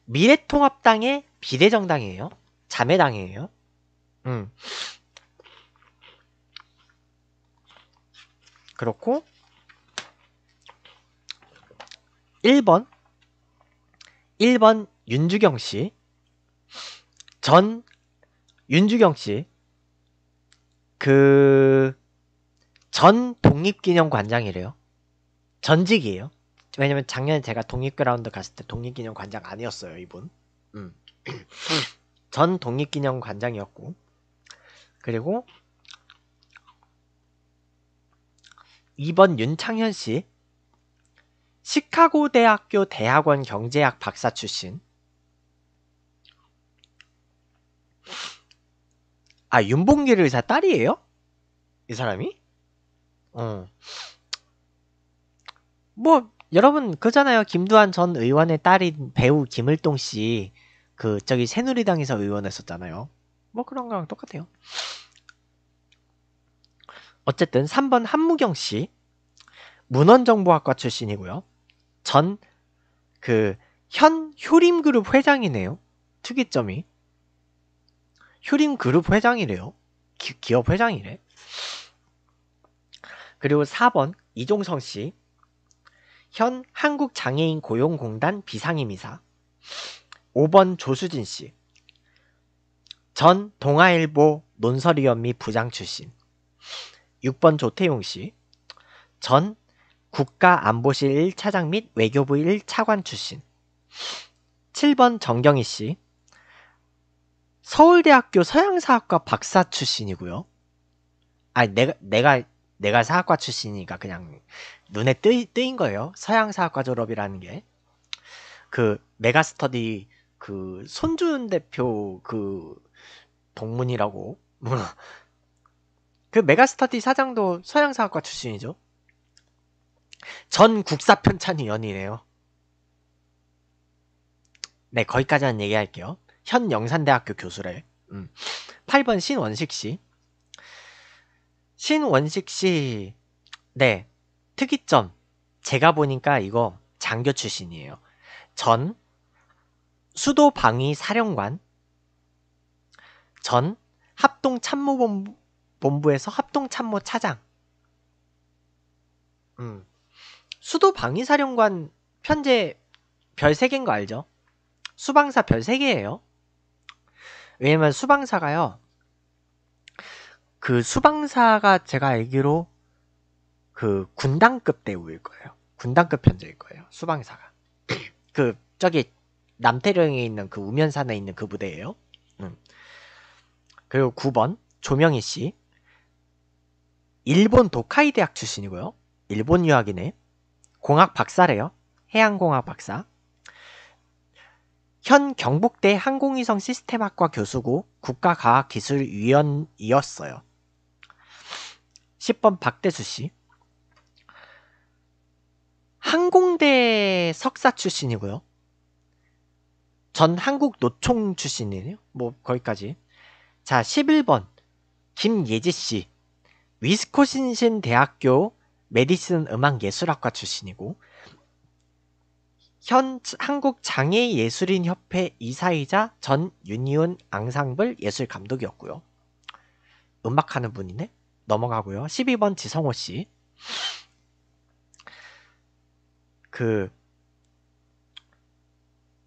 미래통합당의 비례정당이에요. 자매당이에요. 음. 그렇고 1번 1번 윤주경 씨, 전 윤주경 씨, 그 전 독립기념관장이래요. 전직이에요. 왜냐면 작년에 제가 독립그라운드 갔을 때 독립기념관장 아니었어요, 이분. 음. 전 독립기념관장이었고, 그리고 2번 윤창현 씨, 시카고 대학교 대학원 경제학 박사 출신. 아, 윤봉길 의사 딸이에요? 이 사람이? 어. 뭐, 여러분, 그잖아요. 김두한 전 의원의 딸인 배우 김을동 씨, 그, 저기, 새누리당에서 의원했었잖아요. 뭐 그런 거랑 똑같아요. 어쨌든 3번 한무경 씨 문헌정보학과 출신이고요. 전그현 효림그룹 회장이네요. 특이점이 효림그룹 회장이래요. 기, 기업 회장이래. 그리고 4번 이종성 씨. 현 한국장애인 고용공단 비상임이사. 5번 조수진 씨. 전 동아일보 논설위원 및 부장 출신. 6번 조태용 씨. 전 국가안보실 1차장 및 외교부 1차관 출신 7번 정경희 씨 서울대학교 서양사학과 박사 출신이고요. 아 내가 내가 내가 사학과 출신이니까 그냥 눈에 뜨, 뜨인 거예요. 서양사학과 졸업이라는 게 그 메가스터디 그 손준 대표 그 동문이라고 그 메가스터디 사장도 서양사학과 출신이죠. 전 국사편찬위원이네요. 네, 거기까지는 얘기할게요. 현 영산대학교 교수래. 음. 8번 신원식 씨. 신원식 씨, 네, 특이점. 제가 보니까 이거 장교 출신이에요. 전 수도 방위 사령관, 전 합동 참모본부에서 합동 참모 차장. 음. 수도 방위사령관 편제 별 3개인 거 알죠? 수방사 별 3개예요. 왜냐면 수방사가요. 그 수방사가 제가 알기로 그군당급 대우일 거예요. 군당급 편제일 거예요. 수방사가. 그 저기 남태령에 있는 그 우면산에 있는 그 부대예요. 음. 그리고 9번 조명희 씨. 일본 도카이 대학 출신이고요. 일본 유학이네. 공학 박사래요. 해양공학 박사. 현 경북대 항공위성 시스템학과 교수고 국가과학기술위원이었어요. 10번 박대수 씨. 항공대 석사 출신이고요. 전 한국 노총 출신이네요. 뭐 거기까지. 자, 11번 김예지 씨. 위스코신신 대학교 메디슨 음악예술학과 출신이고 현 한국 장애 예술인 협회 이사이자 전 유니온 앙상블 예술 감독이었고요. 음악하는 분이네. 넘어가고요. 12번 지성호 씨. 그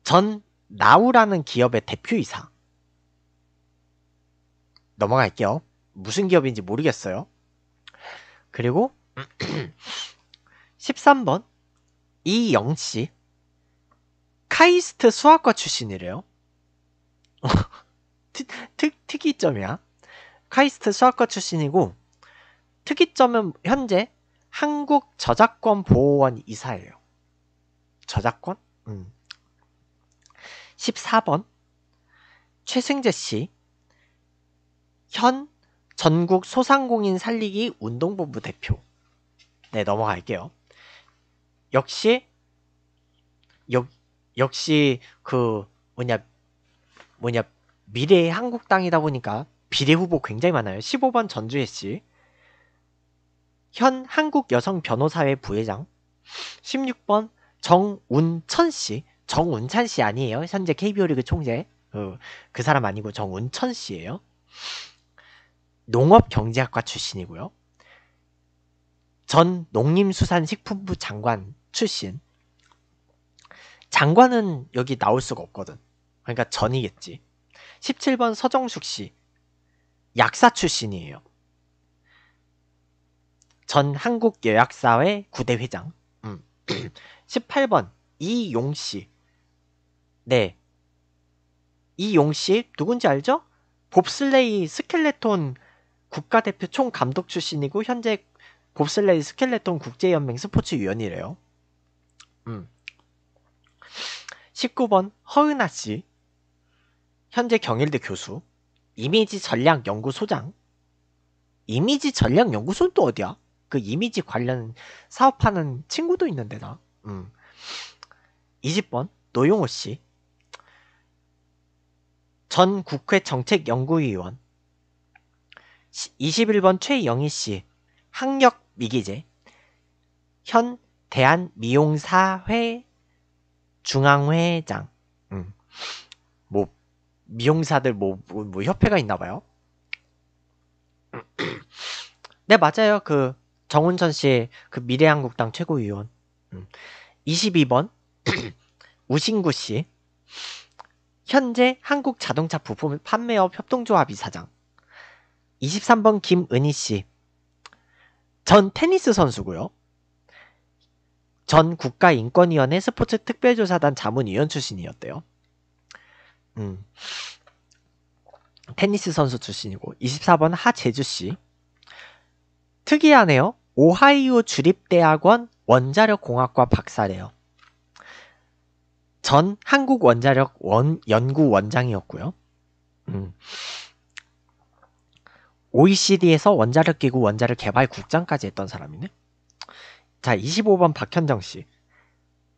전 나우라는 기업의 대표이사. 넘어갈게요. 무슨 기업인지 모르겠어요. 그리고 13번 이영씨 카이스트 수학과 출신이래요. 특, 특, 특이점이야. 카이스트 수학과 출신이고 특이점은 현재 한국 저작권 보호원 이사예요. 저작권? 음. 14번 최승재 씨현 전국 소상공인 살리기 운동본부 대표 네, 넘어갈게요. 역시 역, 역시 그 뭐냐 뭐냐 미래의 한국당이다 보니까 비례 후보 굉장히 많아요. 15번 전주혜 씨, 현 한국 여성 변호사회 부회장, 16번 정운천 씨, 정운찬 씨 아니에요. 현재 KBO 리그 총재. 어, 그 사람 아니고 정운천 씨예요. 농업경제학과 출신이고요. 전 농림수산식품부 장관 출신 장관은 여기 나올 수가 없거든. 그러니까 전이겠지. 17번 서정숙 씨 약사 출신이에요. 전한국여약사회 구대 회장. 음. 18번 이용 씨. 네. 이용 씨 누군지 알죠? 봅슬레이 스켈레톤 국가대표 총감독 출신이고 현재 봅슬레이 스켈레톤 국제연맹 스포츠 위원이래요. 음. 19번 허은아 씨 현재 경일대 교수 이미지 전략 연구소장 이미지 전략 연구소는 또 어디야? 그 이미지 관련 사업하는 친구도 있는데 나. 음. 20번 노용호 씨. 전 국회 정책연구위원. 21번 최영희 씨. 학력 미기재 현 대한미용사회 중앙회장 음. 뭐 미용사들 뭐, 뭐, 뭐 협회가 있나봐요 네 맞아요 그 정운천 씨의 그 미래한국당 최고위원 음. 22번 우신구 씨 현재 한국자동차 부품 판매업 협동조합 이사장 23번 김은희 씨전 테니스 선수고요. 전 국가인권위원회 스포츠 특별조사단 자문위원 출신이었대요. 음. 테니스 선수 출신이고 24번 하재주 씨. 특이하네요. 오하이오 주립대학원 원자력공학과 박사래요. 전 한국원자력 원, 연구원장이었고요. 음. OECD에서 원자력 기구 원자를 개발 국장까지 했던 사람이네. 자, 25번 박현정 씨.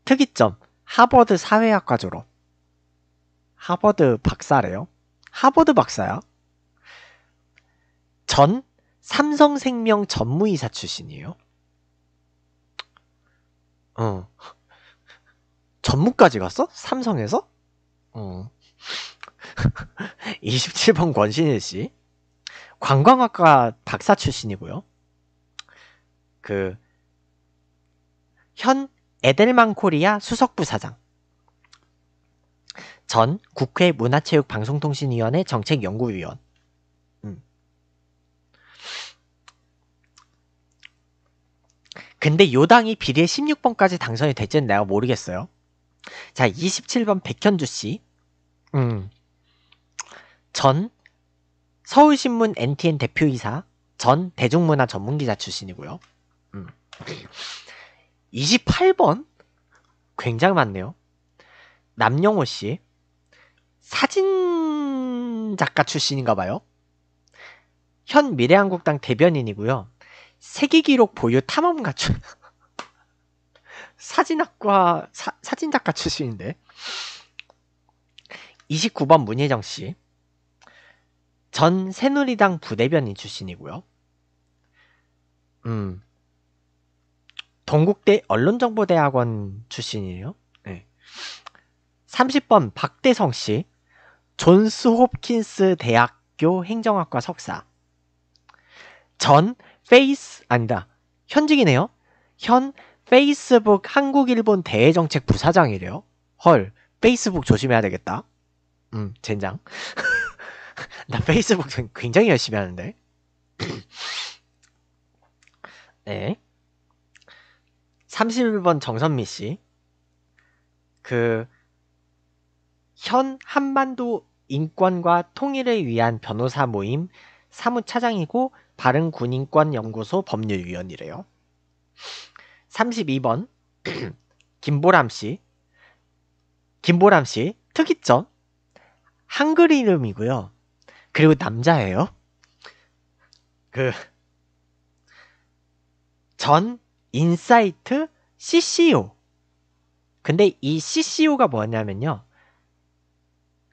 특이점. 하버드 사회학과 졸업. 하버드 박사래요. 하버드 박사야. 전 삼성생명 전무이사 출신이에요. 어. 전무까지 갔어? 삼성에서? 어. 27번 권신일 씨. 관광학과 박사 출신이고요. 그 현 에델만 코리아 수석 부사장. 전 국회 문화체육방송통신위원회 정책연구위원. 음. 근데 요당이 비례 16번까지 당선이 될지는 내가 모르겠어요. 자, 27번 백현주 씨. 음. 전 서울신문 NTN 대표이사, 전 대중문화 전문기자 출신이고요. 음. 28번? 굉장히 많네요. 남영호 씨. 사진 작가 출신인가 봐요. 현 미래한국당 대변인이고요. 세계기록 보유 탐험가 출 사진학과 사, 사진작가 출신인데 29번 문혜정 씨전 새누리당 부대변인 출신이고요. 음. 동국대 언론정보대학원 출신이에요. 네. 30번 박대성 씨. 존스 홉킨스 대학교 행정학과 석사. 전 페이스 아니다. 현직이네요. 현 페이스북 한국일본 대외정책 부사장이래요. 헐. 페이스북 조심해야 되겠다. 음, 젠장. 나 페이스북 굉장히 열심히 하는데. 네. 31번 정선미 씨. 그, 현 한반도 인권과 통일을 위한 변호사 모임 사무차장이고 바른 군인권 연구소 법률위원이래요. 32번 김보람 씨 김보람 씨 특이점 한글 이름이고요. 그리고 남자예요. 그, 전 인사이트 CCO. 근데 이 CCO가 뭐냐면요.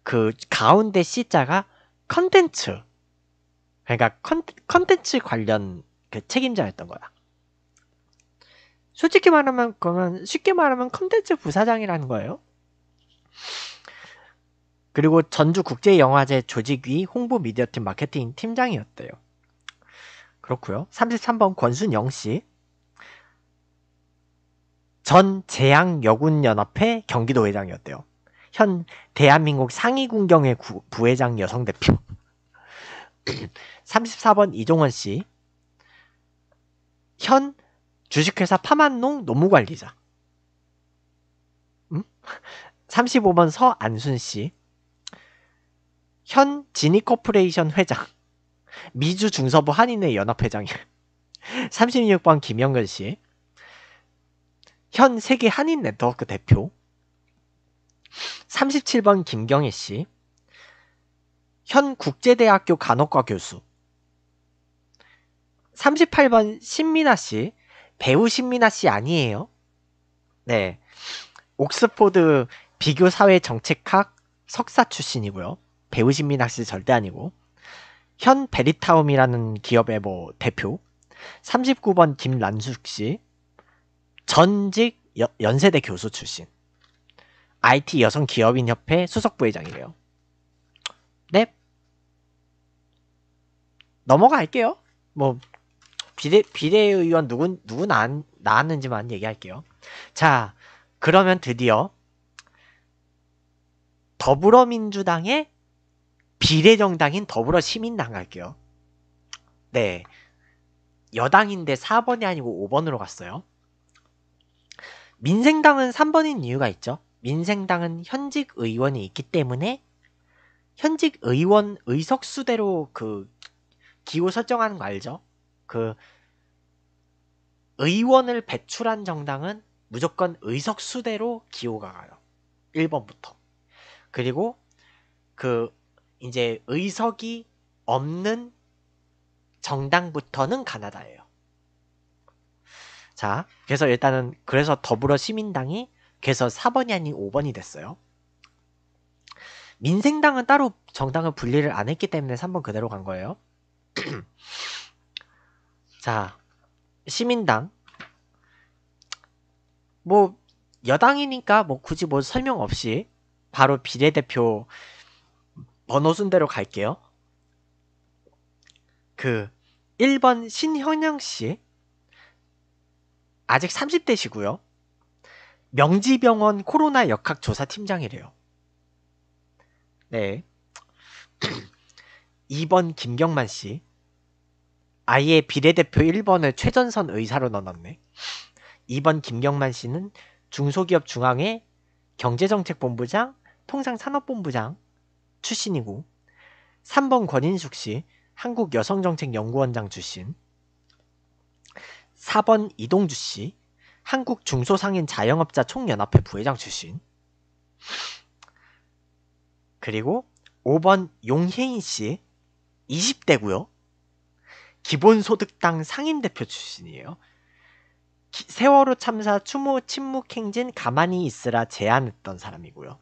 그 가운데 C자가 컨텐츠. 그러니까 컨텐츠 관련 그 책임자였던 거야. 솔직히 말하면 그러면 쉽게 말하면 컨텐츠 부사장이라는 거예요. 그리고 전주국제영화제 조직위 홍보미디어팀 마케팅 팀장이었대요. 그렇고요. 33번 권순영 씨. 전 재향여군연합회 경기도 회장이었대요. 현 대한민국 상위군경회 부회장 여성대표. 34번 이종원 씨. 현 주식회사 파만농 노무관리자. 음? 35번 서안순 씨. 현 지니코퍼레이션 회장, 미주 중서부 한인회 연합회장이 36번 김영근 씨, 현 세계 한인 네트워크 대표, 37번 김경희 씨, 현 국제대학교 간호과 교수, 38번 신민아 씨, 배우 신민아 씨 아니에요? 네. 옥스포드 비교사회 정책학 석사 출신이고요. 배우 신민학 씨 절대 아니고 현 베리타움이라는 기업의 뭐 대표 39번 김란숙 씨 전직 여, 연세대 교수 출신 IT 여성 기업인 협회 수석 부회장이래요. 네. 넘어갈게요. 뭐 비례 비례의원 누군 누구 나, 나왔는지만 얘기할게요. 자, 그러면 드디어 더불어민주당의 비례정당인 더불어시민당 할게요. 네. 여당인데 4번이 아니고 5번으로 갔어요. 민생당은 3번인 이유가 있죠. 민생당은 현직 의원이 있기 때문에 현직 의원 의석수대로 그 기호 설정하는 거 알죠? 그 의원을 배출한 정당은 무조건 의석수대로 기호가 가요. 1번부터. 그리고 그 이제 의석이 없는 정당부터는 가나다예요. 자, 그래서 일단은 그래서 더불어 시민당이 그래서 4번이 아닌 5번이 됐어요. 민생당은 따로 정당을 분리를 안 했기 때문에 3번 그대로 간 거예요. 자, 시민당. 뭐, 여당이니까 뭐 굳이 뭐 설명 없이 바로 비례대표 번호 순대로 갈게요. 그 1번 신현영 씨 아직 30대시고요. 명지병원 코로나 역학 조사팀장이래요. 네. 2번 김경만 씨. 아예 비례대표 1번을 최전선 의사로 넣어놨네. 2번 김경만 씨는 중소기업 중앙의 경제정책본부장, 통상산업본부장, 출신이고 3번 권인숙 씨 한국여성정책연구원장 출신 4번 이동주 씨 한국중소상인자영업자 총연합회 부회장 출신 그리고 5번 용혜인 씨 20대고요. 기본소득당 상임대표 출신이에요. 기, 세월호 참사 추모 침묵 행진 가만히 있으라 제안했던 사람이고요.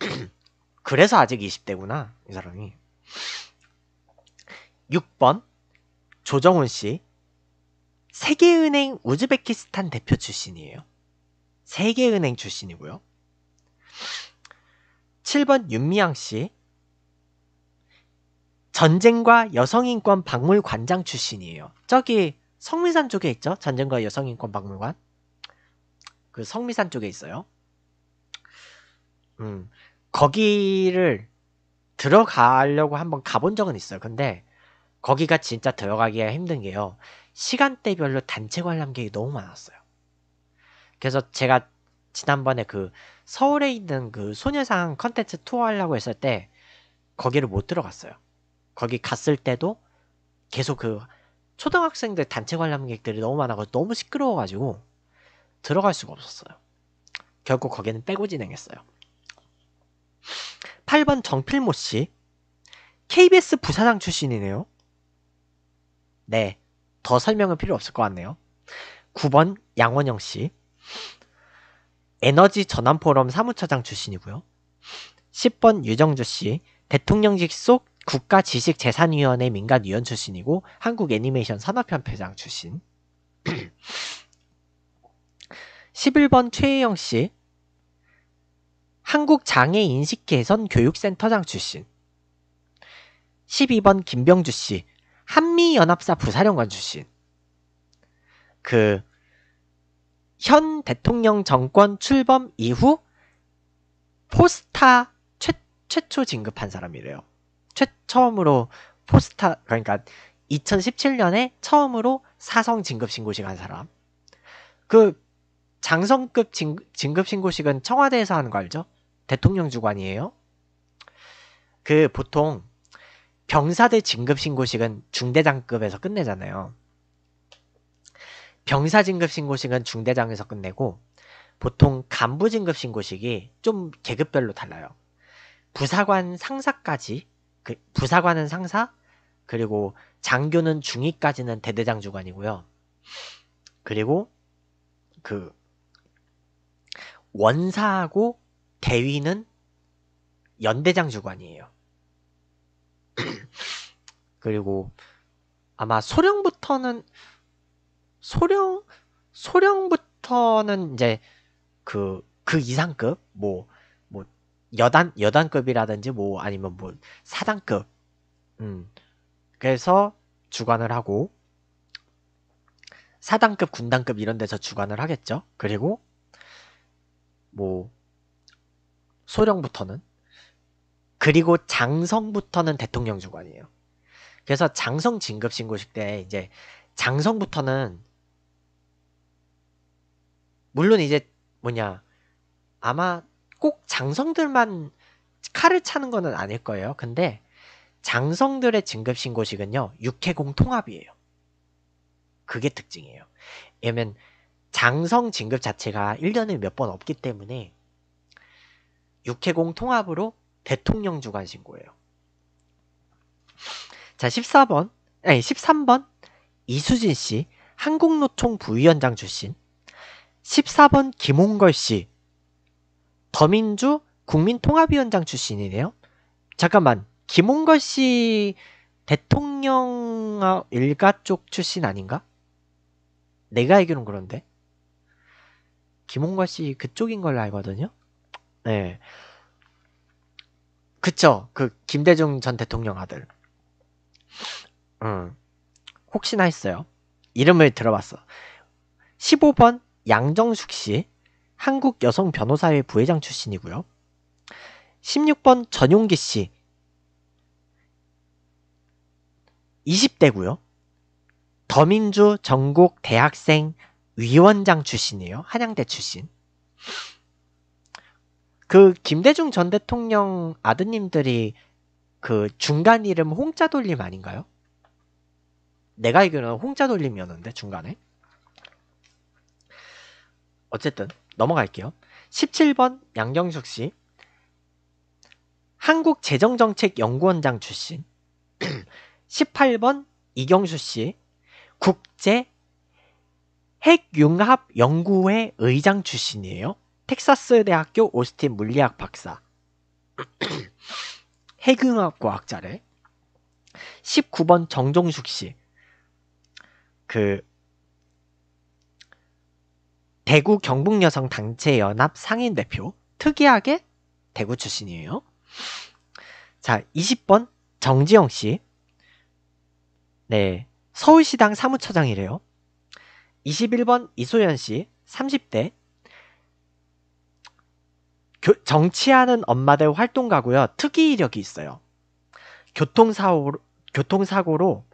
그래서 아직 20대구나 이 사람이 6번 조정훈 씨 세계은행 우즈베키스탄 대표 출신이에요 세계은행 출신이고요 7번 윤미향 씨 전쟁과 여성인권 박물관장 출신이에요 저기 성미산 쪽에 있죠 전쟁과 여성인권 박물관 그 성미산 쪽에 있어요 음 거기를 들어가려고 한번 가본 적은 있어요. 근데 거기가 진짜 들어가기가 힘든 게요. 시간대별로 단체 관람객이 너무 많았어요. 그래서 제가 지난번에 그 서울에 있는 그 소녀상 컨텐츠 투어 하려고 했을 때 거기를 못 들어갔어요. 거기 갔을 때도 계속 그 초등학생들 단체 관람객들이 너무 많아서 너무 시끄러워가지고 들어갈 수가 없었어요. 결국 거기는 빼고 진행했어요. 8번 정필모 씨. KBS 부사장 출신이네요. 네. 더 설명은 필요 없을 것 같네요. 9번 양원영 씨. 에너지 전환 포럼 사무처장 출신이고요. 10번 유정주 씨. 대통령직 속 국가 지식 재산위원회 민간 위원 출신이고 한국 애니메이션 산업협회장 출신. 11번 최혜영 씨. 한국장애인식개선교육센터장 출신 12번 김병주 씨 한미연합사 부사령관 출신 그 현 대통령 정권 출범 이후 포스타 최, 최초 진급한 사람이래요. 최, 처음으로 포스타 그러니까 2017년에 처음으로 사성 진급 신고식 한 사람. 그 장성급 진, 진급 신고식은 청와대에서 하는 거 알죠? 대통령 주관이에요. 그 보통 병사대 진급 신고식은 중대장급에서 끝내잖아요. 병사 진급 신고식은 중대장에서 끝내고 보통 간부 진급 신고식이 좀 계급별로 달라요. 부사관 상사까지 그 부사관은 상사 그리고 장교는 중위까지는 대대장 주관이고요. 그리고 그 원사하고 대위는 연대장 주관이에요. 그리고 아마 소령부터는 소령 소령부터는 이제 그그 그 이상급 뭐뭐 뭐 여단 여단급이라든지 뭐 아니면 뭐 사단급 음 그래서 주관을 하고 사단급 군단급 이런 데서 주관을 하겠죠 그리고 뭐 소령부터는 그리고 장성부터는 대통령 주관이에요. 그래서 장성 진급 신고식 때 이제 장성부터는 물론 이제 뭐냐 아마 꼭 장성들만 칼을 차는 거는 아닐 거예요. 근데 장성들의 진급 신고식은요 육해공 통합이에요. 그게 특징이에요. 왜냐면 장성 진급 자체가 1년에 몇 번 없기 때문에 육해공 통합으로 대통령주 관신 거예요. 자, 14번, 아니, 13번, 이수진 씨, 한국노총 부위원장 출신. 14번, 김홍걸 씨, 더민주 국민통합위원장 출신이네요. 잠깐만, 김홍걸 씨 대통령 일가 쪽 출신 아닌가? 내가 알기는 그런데. 김홍걸 씨 그쪽인 걸로 알거든요. 네. 그쵸. 그 김대중 전 대통령 아들. 음. 혹시나 했어요. 이름을 들어봤어. 15번 양정숙 씨, 한국 여성 변호사회 부회장 출신이고요. 16번 전용기 씨, 20대고요. 더민주 전국 대학생 위원장 출신이에요. 한양대 출신. 그 김대중 전 대통령 아드님들이 그 중간 이름 홍자돌림 아닌가요? 내가 알기로는 홍자돌림이었는데 중간에 어쨌든 넘어갈게요. 17번 양경숙 씨 한국재정정책연구원장 출신 18번 이경수 씨 국제 핵융합연구회 의장 출신이에요. 텍사스 대학교 오스틴 물리학 박사, 해경학 과학자래. 19번 정종숙 씨. 그 대구 경북 여성 단체 연합 상인 대표. 특이하게 대구 출신이에요. 자, 20번 정지영 씨. 네. 서울시당 사무처장이래요. 21번 이소연 씨, 30대 교, 정치하는 엄마들 활동가고요. 특이 이력이 있어요. 교통사고, 교통사고로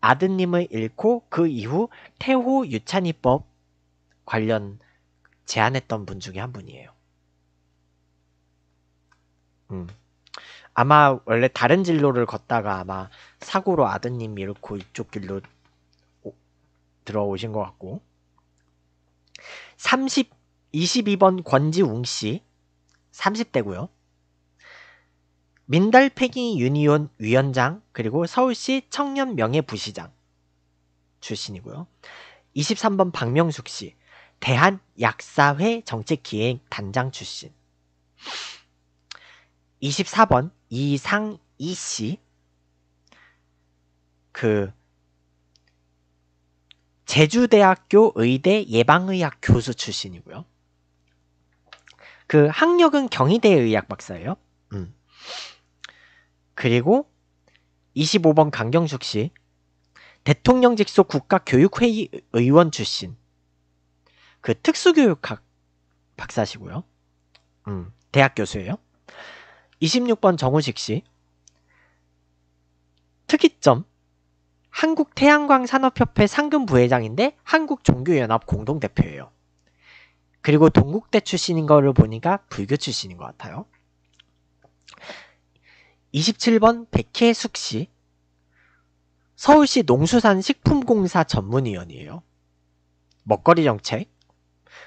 아드님을 잃고 그 이후 태호 유찬이법 관련 제안했던 분 중에 한 분이에요. 음. 아마 원래 다른 진로를 걷다가 아마 사고로 아드님 잃고 이쪽 길로 오, 들어오신 것 같고 30, 22번 권지웅 씨 30대고요. 민달팽이 유니온 위원장 그리고 서울시 청년명예부시장 출신이고요. 23번 박명숙 씨 대한약사회 정책기획단장 출신 24번 이상이 씨그 제주대학교 의대 예방의학 교수 출신이고요. 그 학력은 경희대 의학 박사예요. 음. 그리고 25번 강경숙 씨 대통령 직속 국가교육회의 의원 출신 그 특수교육학 박사시고요. 음, 대학 교수예요. 26번 정우식 씨 특이점 한국태양광산업협회 상금부회장인데 한국종교연합 공동대표예요. 그리고 동국대 출신인 거를 보니까 불교 출신인 것 같아요. 27번 백혜숙 씨 서울시 농수산 식품공사 전문위원이에요. 먹거리 정책.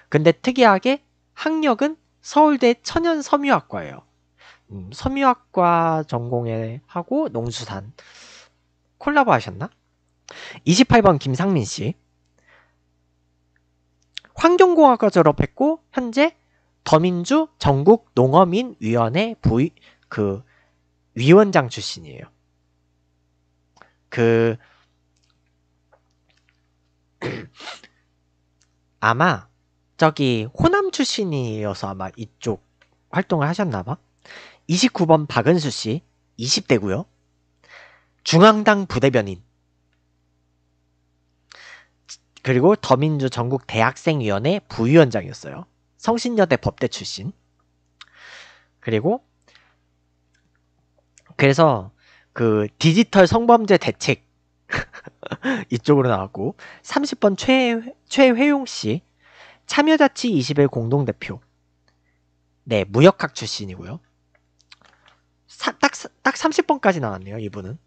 근데 특이하게 학력은 서울대 천연 섬유학과예요. 음, 섬유학과 전공에 하고 농수산 콜라보 하셨나? 28번 김상민 씨. 환경공학과 졸업했고 현재 더민주 전국 농어민 위원회 부위 그 위원장 출신이에요. 그 아마 저기 호남 출신이어서 아마 이쪽 활동을 하셨나봐. 29번 박은수 씨 20대고요. 중앙당 부대변인 그리고 더민주 전국 대학생위원회 부위원장이었어요. 성신여대 법대 출신. 그리고 그래서 그 디지털 성범죄 대책 이쪽으로 나왔고 30번 최 최회용 씨 참여자치 21 공동 대표. 네, 무역학 출신이고요. 사, 딱, 딱 30번까지 나왔네요, 이분은.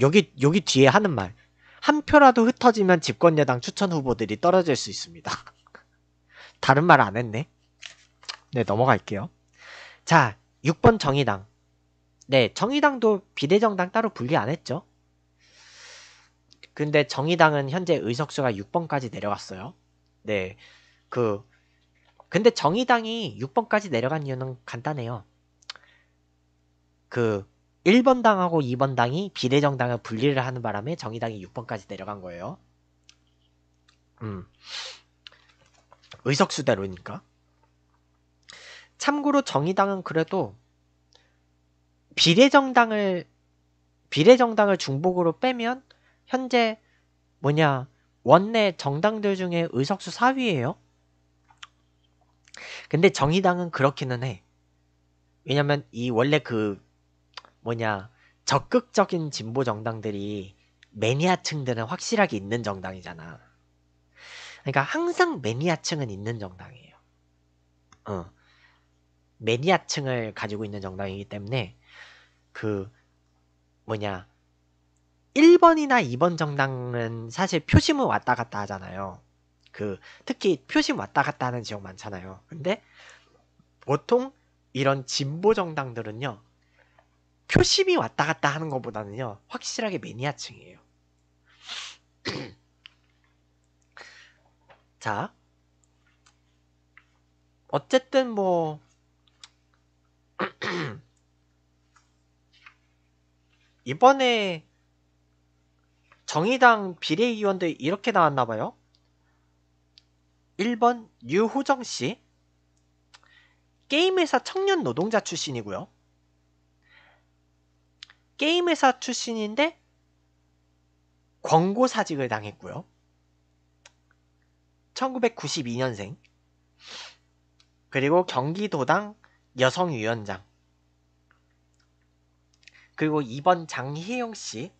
여기, 여기 뒤에 하는 말. 한 표라도 흩어지면 집권 여당 추천 후보들이 떨어질 수 있습니다. 다른 말 안 했네. 네, 넘어갈게요. 자, 6번 정의당. 네, 정의당도 비대정당 따로 분리 안 했죠. 근데 정의당은 현재 의석수가 6번까지 내려갔어요. 네, 그, 근데 정의당이 6번까지 내려간 이유는 간단해요. 그, 1번 당하고 2번 당이 비례정당을 분리를 하는 바람에 정의당이 6번까지 내려간 거예요. 음. 의석수대로니까. 참고로 정의당은 그래도 비례정당을 비례정당을 중복으로 빼면 현재 뭐냐 원내 정당들 중에 의석수 4위예요. 근데 정의당은 그렇기는 해. 왜냐면 이 원래 그 뭐냐 적극적인 진보 정당들이 매니아층들은 확실하게 있는 정당이잖아. 그러니까 항상 매니아층은 있는 정당이에요. 어. 매니아층을 가지고 있는 정당이기 때문에 그 뭐냐 1번이나 2번 정당은 사실 표심을 왔다 갔다 하잖아요. 그 특히 표심 왔다 갔다 하는 지역 많잖아요. 근데 보통 이런 진보 정당들은요. 표심이 왔다 갔다 하는 것보다는요 확실하게 매니아층이에요. 자 어쨌든 뭐 이번에 정의당 비례의원들 이렇게 나왔나봐요. 1번 유호정씨 게임회사 청년 노동자 출신이고요. 게임 회사 출신인데 광고 사직을 당했고요. 1992년생. 그리고 경기도당 여성위원장. 그리고 이번 장희영씨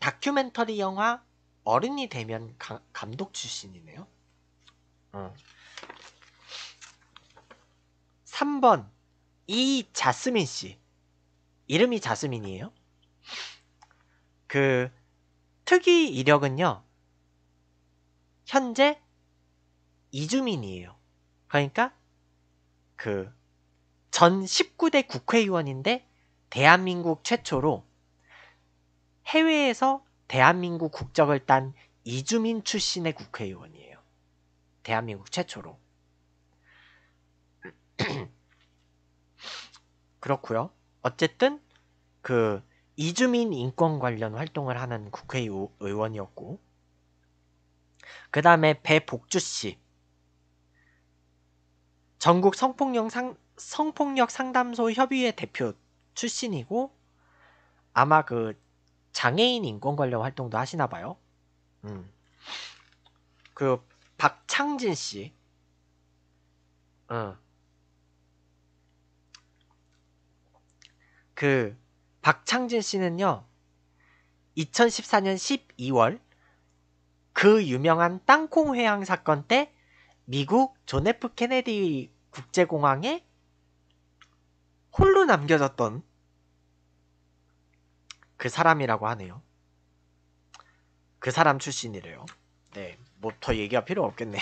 다큐멘터리 영화 어른이 되면 가, 감독 출신이네요. 어. 3번 이 자스민 씨 이름이 자스민이에요. 그 특이 이력은요. 현재 이주민이에요. 그러니까 그 전 19대 국회의원인데 대한민국 최초로 해외에서 대한민국 국적을 딴 이주민 출신의 국회의원이에요. 대한민국 최초로. 그렇고요. 어쨌든 그 이주민 인권 관련 활동을 하는 국회의원이었고 그 다음에 배복주 씨 전국 성폭력, 상, 성폭력 상담소 협의회 대표 출신이고 아마 그 장애인 인권 관련 활동도 하시나 봐요. 음. 그 박창진 씨. 어. 그 박창진 씨는요. 2014년 12월 그 유명한 땅콩 회항 사건 때 미국 존 F 케네디 국제공항에 홀로 남겨졌던 그 사람이라고 하네요. 그 사람 출신이래요. 네, 뭐 더얘기할 필요 없겠네.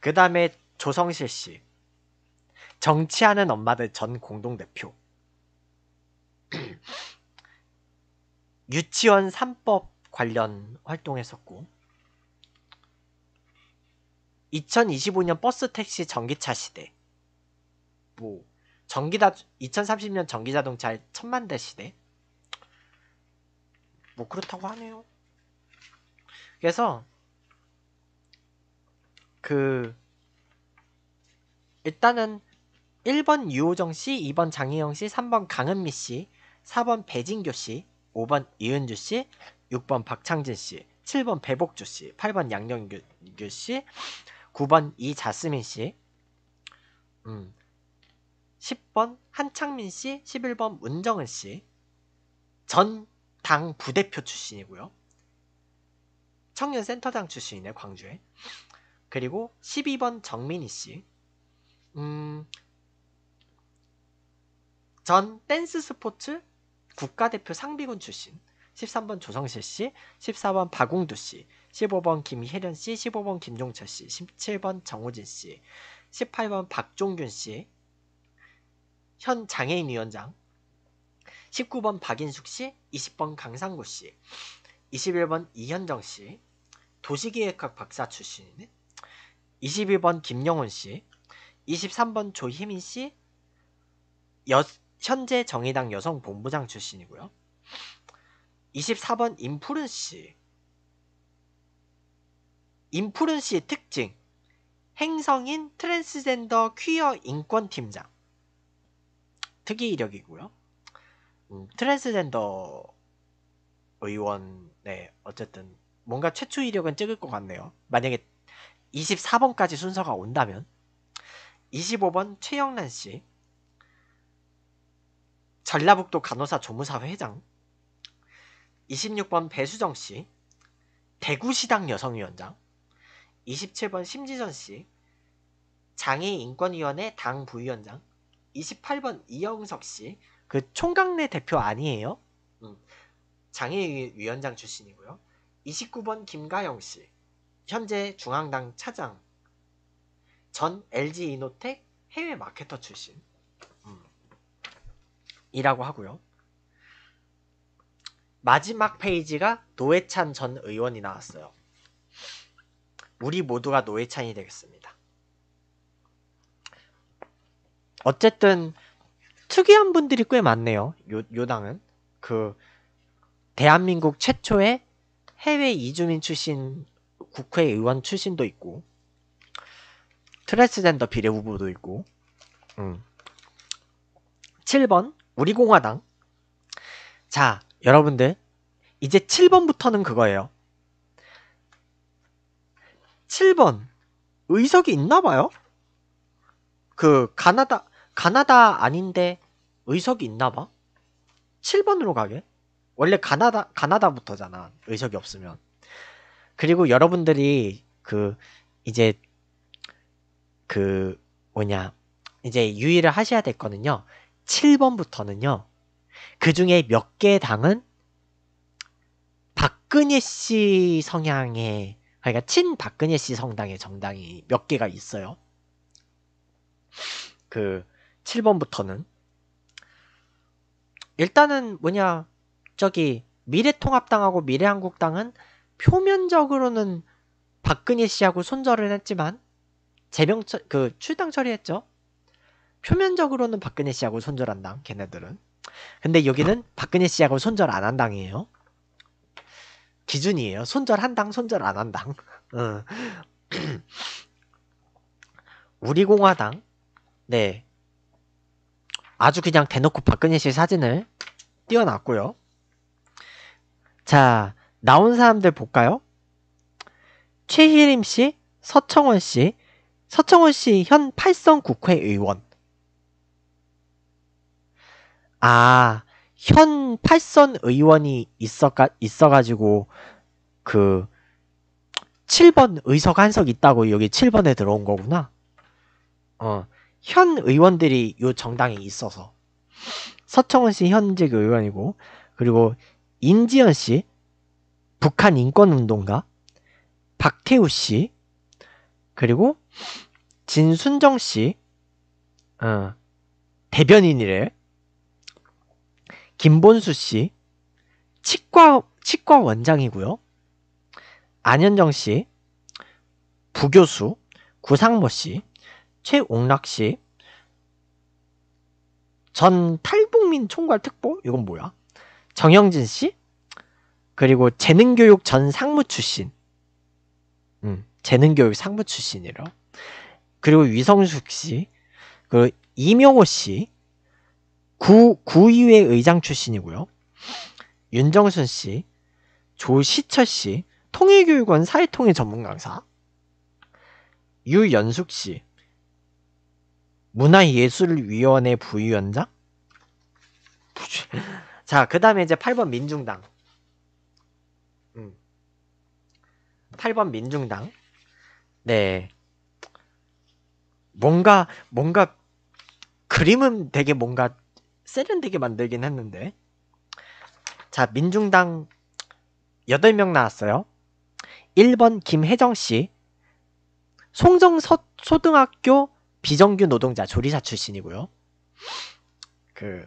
그 다음에 조성실 씨. 정치하는 엄마들 전 공동대표. 유치원 3법 관련 활동했었고 2025년 버스 택시 전기차 시대 뭐 전기다 2030년 전기 자동차 천만 대 시대 뭐 그렇다고 하네요. 그래서 그 일단은 1번 유호정 씨, 2번 장희영 씨, 3번 강은미 씨, 4번 배진교 씨, 5번 이은주 씨, 6번 박창진 씨, 7번 배복주 씨, 8번 양영규 씨, 9번 이자스민 씨, 음, 10번 한창민 씨, 11번 문정은 씨, 전당 부대표 출신이고요. 청년센터장 출신이네 광주에. 그리고 12번 정민희 씨, 음, 전 댄스 스포츠 국가대표 상비군 출신 13번 조성실 씨, 14번 박웅두 씨, 15번 김혜련 씨, 15번 김종철 씨, 17번 정우진 씨, 18번 박종균 씨, 현 장애인 위원장, 19번 박인숙 씨, 20번 강상구 씨, 21번 이현정 씨, 도시기획학 박사 출신이 21번 김영훈 씨, 23번 조희민 씨, 여, 현재 정의당 여성 본부장 출신이고요. 24번 임푸른 씨. 임푸른 씨의 특징. 행성인 트랜스젠더 퀴어 인권 팀장. 특이 이력이고요. 음, 트랜스젠더 의원, 네, 어쨌든 뭔가 최초 이력은 찍을 것 같네요. 만약에 24번까지 순서가 온다면. 25번 최영란 씨. 전라북도 간호사 조무사 회장 26번 배수정 씨 대구시당 여성위원장 27번 심지선 씨 장애인권위원회 당 부위원장 28번 이영석 씨 그 총각내 대표 아니에요? 음, 장애위원장 출신이고요 29번 김가영 씨 현재 중앙당 차장 전 LG 이노텍 해외 마케터 출신 이라고 하고요. 마지막 페이지가 노회찬 전 의원이 나왔어요. 우리 모두가 노회찬이 되겠습니다. 어쨌든 특이한 분들이 꽤 많네요. 요, 요 당은 그 대한민국 최초의 해외 이주민 출신 국회의원 출신도 있고 트랜스젠더 비례 후보도 있고 음. 7번 우리 공화당. 자, 여러분들 이제 7번부터는 그거예요. 7번 의석이 있나봐요. 그 가나다 가나다 아닌데 의석이 있나봐. 7번으로 가게. 원래 가나다 가나다부터잖아. 의석이 없으면. 그리고 여러분들이 그 이제 그 뭐냐 이제 유의를 하셔야 됐거든요. 7번부터는요. 그 중에 몇 개 당은 박근혜 씨 성향의 그러니까 친 박근혜 씨 성당의 정당이 몇 개가 있어요. 그 7번부터는 일단은 뭐냐 저기 미래통합당하고 미래한국당은 표면적으로는 박근혜 씨하고 손절을 했지만 제명그 출당 처리했죠. 표면적으로는 박근혜 씨하고 손절한 당 걔네들은 근데 여기는 박근혜 씨하고 손절 안 한 당이에요 기준이에요 손절 한당 손절 안 한당 우리공화당 네 아주 그냥 대놓고 박근혜 씨 사진을 띄워놨고요 자 나온 사람들 볼까요 최희림 씨 서청원 씨 서청원 씨 현 8선 국회의원 아, 현 8선 의원이 있어가, 있어가지고, 그, 7번 의석 한석 있다고 여기 7번에 들어온 거구나. 어, 현 의원들이 요 정당에 있어서. 서청원 씨 현직 의원이고, 그리고 인지현 씨, 북한 인권운동가, 박태우 씨, 그리고 진순정 씨, 어, 대변인이래. 김본수 씨, 치과, 치과 원장이고요. 안현정 씨, 부교수, 구상모 씨, 최옥락 씨, 전 탈북민 총괄 특보? 이건 뭐야? 정영진 씨? 그리고 재능교육 전 상무 출신. 음, 재능교육 상무 출신이라. 그리고 위성숙 씨, 그리고 이명호 씨, 구, 구의회 의장 출신이고요. 윤정순 씨, 조시철 씨, 통일교육원 사회통일 전문 강사, 유연숙 씨, 문화예술위원회 부위원장? 자, 그 다음에 이제 8번 민중당. 음. 8번 민중당. 네. 뭔가, 뭔가, 그림은 되게 뭔가 세련되게 만들긴 했는데. 자, 민중당 8명 나왔어요. 1번 김혜정 씨. 송정서 초등학교 비정규 노동자 조리사 출신이고요. 그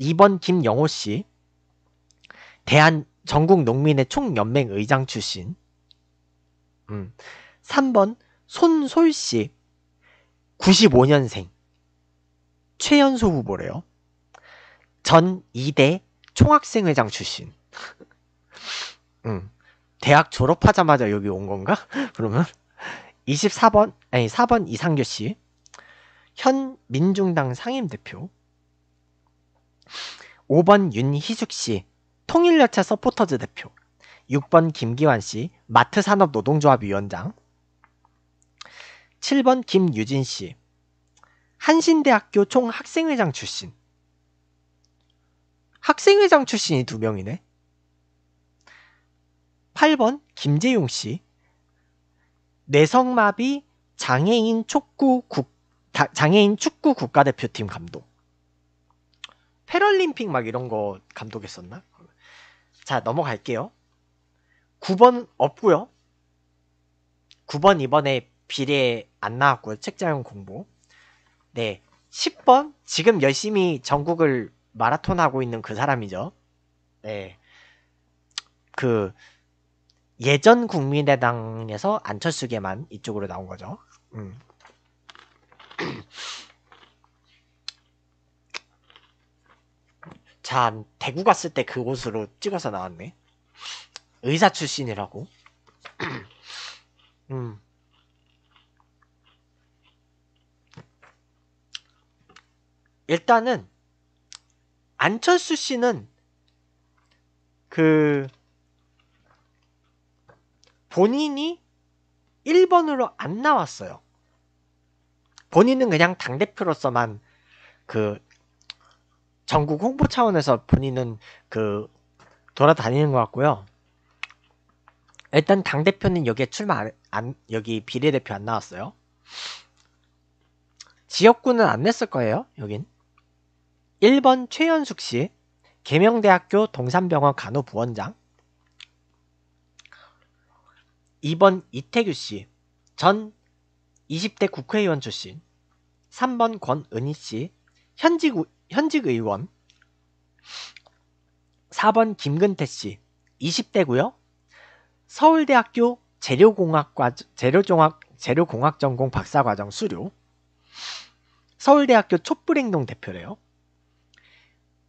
2번 김영호 씨. 대한 전국 농민의 총연맹 의장 출신. 음. 3번 손솔 씨. 95년생. 최연소 후보래요. 전 2대 총학생회장 출신. 응. 대학 졸업하자마자 여기 온 건가? 그러면 24번 아니 4번 이상규 씨. 현 민중당 상임대표. 5번 윤희숙 씨. 통일열차 서포터즈 대표. 6번 김기환 씨. 마트산업노동조합위원장. 7번 김유진 씨. 한신대학교 총학생회장 출신. 학생회장 출신이 두 명이네. 8번 김재용 씨. 내성마비 장애인 축구 국 장애인 축구 국가대표팀 감독. 패럴림픽 막 이런 거 감독했었나? 자, 넘어갈게요. 9번 없고요. 9번 이번에 비례 안 나왔고요. 책자용 공부. 네. 10번 지금 열심히 전국을 마라톤 하고 있는 그 사람이죠. 네. 그 예전 국민의당에서 안철수 개만 이쪽으로 나온 거죠. 음. 대구 갔을 때 그곳으로 찍어서 나왔네. 의사 출신이라고. 음. 일단은 안철수 씨는 그 본인이 1번으로 안 나왔어요. 본인은 그냥 당대표로서만 그 전국 홍보 차원에서 본인은 그 돌아다니는 것 같고요. 일단 당 대표는 여기에 출마 안, 안 여기 비례대표 안 나왔어요. 지역구는 안 냈을 거예요. 여긴 1번 최현숙 씨, 계명대학교 동산병원 간호부원장 2번 이태규 씨, 전 20대 국회의원 출신 3번 권은희 씨, 현직, 현직 의원 4번 김근태 씨, 20대고요. 서울대학교 재료공학과 재료종학 재료공학 전공 박사과정 수료. 서울대학교 촛불행동 대표래요.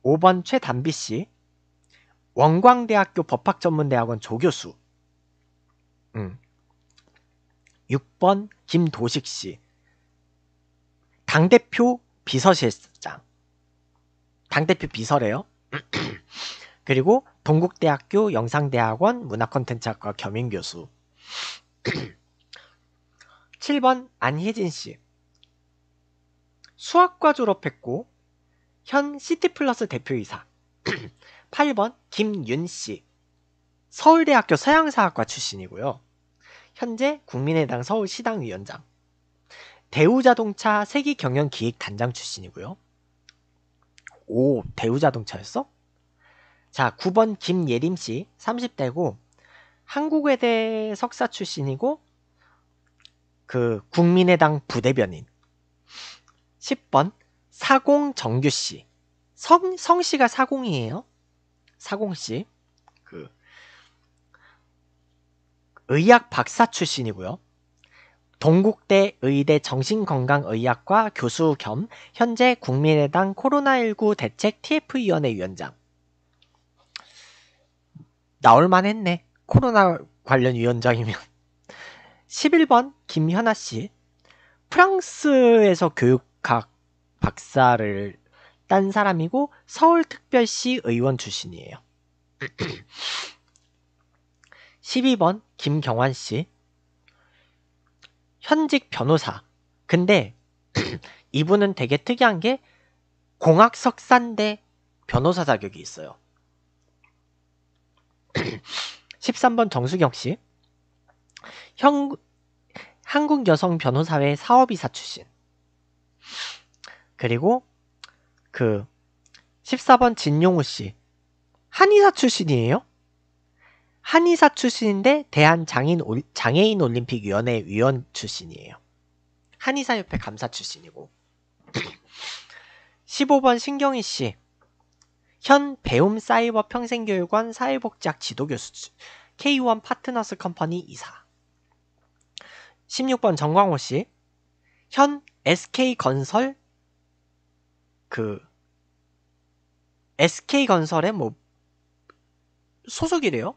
5번 최단비 씨, 원광대학교 법학전문대학원 조교수, 음. 6번 김도식 씨, 당대표 비서실장, 당대표 비서래요. 그리고 동국대학교 영상대학원 문화콘텐츠학과 겸임교수 7번 안혜진 씨 수학과 졸업했고 현 시티플러스 대표이사 8번 김윤씨 서울대학교 서양사학과 출신이고요. 현재 국민의당 서울시당 위원장 대우자동차 세기경영기획단장 출신이고요. 오 대우자동차였어? 자 9번 김예림씨 30대고 한국외대 석사 출신이고 그 국민의당 부대변인 10번 사공 정규 씨. 성, 성 씨가 사공이에요. 사공 씨. 그, 의학 박사 출신이고요. 동국대 의대 정신건강의학과 교수 겸 현재 국민의당 코로나19 대책 TF위원회 위원장. 나올만 했네. 코로나 관련 위원장이면. 11번 김현아 씨. 프랑스에서 교육학 박사를 딴 사람이고 서울특별시 의원 출신이에요. 12번 김경환 씨 현직 변호사. 근데 이분은 되게 특이한 게 공학 석사인데 변호사 자격이 있어요. 13번 정수경 씨. 형, 한국여성 변호사회 사업이사 출신. 그리고 그 14번 진용우 씨 한의사 출신이에요. 한의사 출신인데 대한장애인 장애인 올림픽 위원회 위원 출신이에요. 한의사 협회 감사 출신이고 15번 신경희 씨. 현 배움 사이버 평생교육원 사회복지학 지도교수 K1 파트너스 컴퍼니 이사 16번 정광호 씨. 현 SK건설 그 SK 건설의 뭐 소속이래요.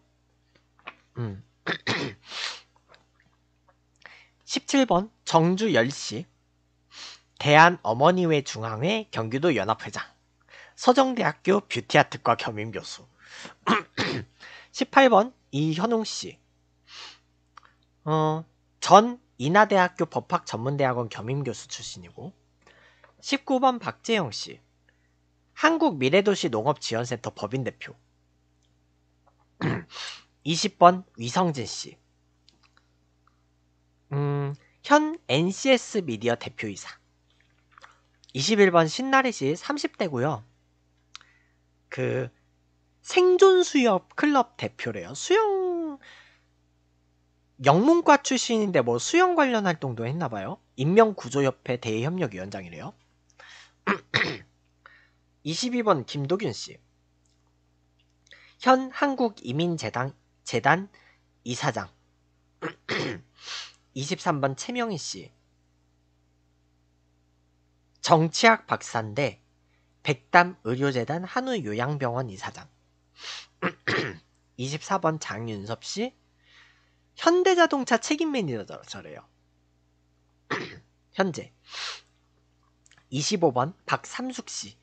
음. 17번 정주 열씨 대한 어머니회 중앙회 경기도 연합회장 서정대학교 뷰티아트과 겸임 교수 18번 이현웅 씨. 어, 전 인하대학교 법학전문대학원 겸임 교수 출신이고 19번 박재영 씨. 한국 미래도시 농업지원센터 법인 대표. 20번 위성진 씨. 음, 현 NCS 미디어 대표이사. 21번 신나리 씨 30대고요. 그 생존 수협 클럽 대표래요. 수영 영문과 출신인데 뭐 수영 관련 활동도 했나 봐요. 인명구조협회 대외협력위원장이래요. 22번 김도균 씨. 현 한국이민재단 재단 이사장. 23번 최명희 씨. 정치학 박사인데 백담 의료재단 한우 요양병원 이사장. 24번 장윤섭 씨. 현대자동차 책임 매니저래요. 현재 25번 박삼숙 씨.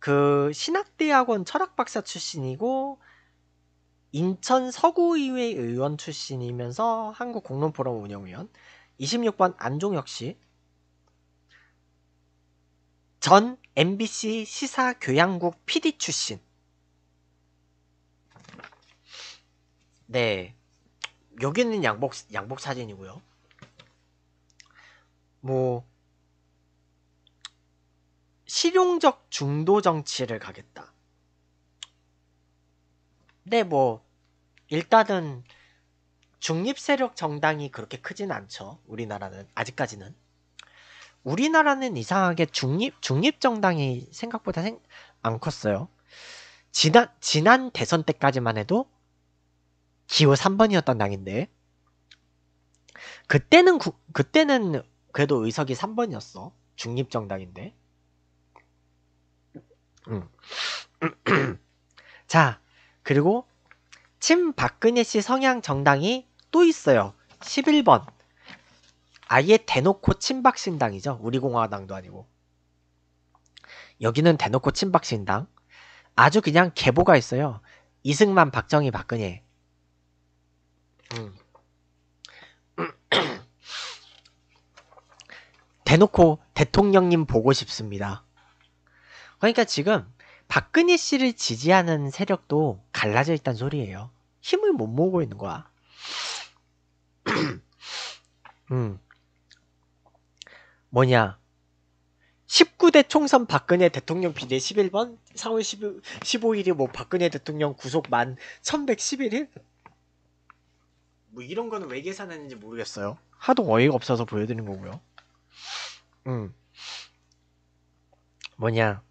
그 신학대학원 철학박사 출신이고 인천 서구의회 의원 출신이면서 한국공론포럼 운영위원 26번 안종혁 씨전 MBC 시사교양국 PD 출신 네 여기는 양복 양복 사진이고요 뭐 실용적 중도 정치를 가겠다. 근데 뭐 일단은 중립 세력 정당이 그렇게 크진 않죠. 우리나라는 아직까지는 우리나라는 이상하게 중립 중립 정당이 생각보다 생, 안 컸어요. 지난 지난 대선 때까지만 해도 기호 3번이었던 당인데 그때는 구, 그때는 그래도 의석이 3번이었어. 중립 정당인데 자, 그리고 침 박근혜 씨 성향 정당이 또 있어요. 11번. 아예 대놓고 친박 신당이죠. 우리 공화당도 아니고. 여기는 대놓고 친박 신당. 아주 그냥 계보가 있어요. 이승만, 박정희, 박근혜. 음. 대놓고 대통령님 보고 싶습니다. 그러니까 지금 박근혜 씨를 지지하는 세력도 갈라져 있단 소리예요. 힘을 못 모으고 있는 거야. 음. 뭐냐. 19대 총선 박근혜 대통령 비례 11번 4월 10, 15일이 뭐 박근혜 대통령 구속 만 1111일? 뭐 이런 거는 왜 계산했는지 모르겠어요. 하도 어이가 없어서 보여드린 거고요. 음. 뭐냐.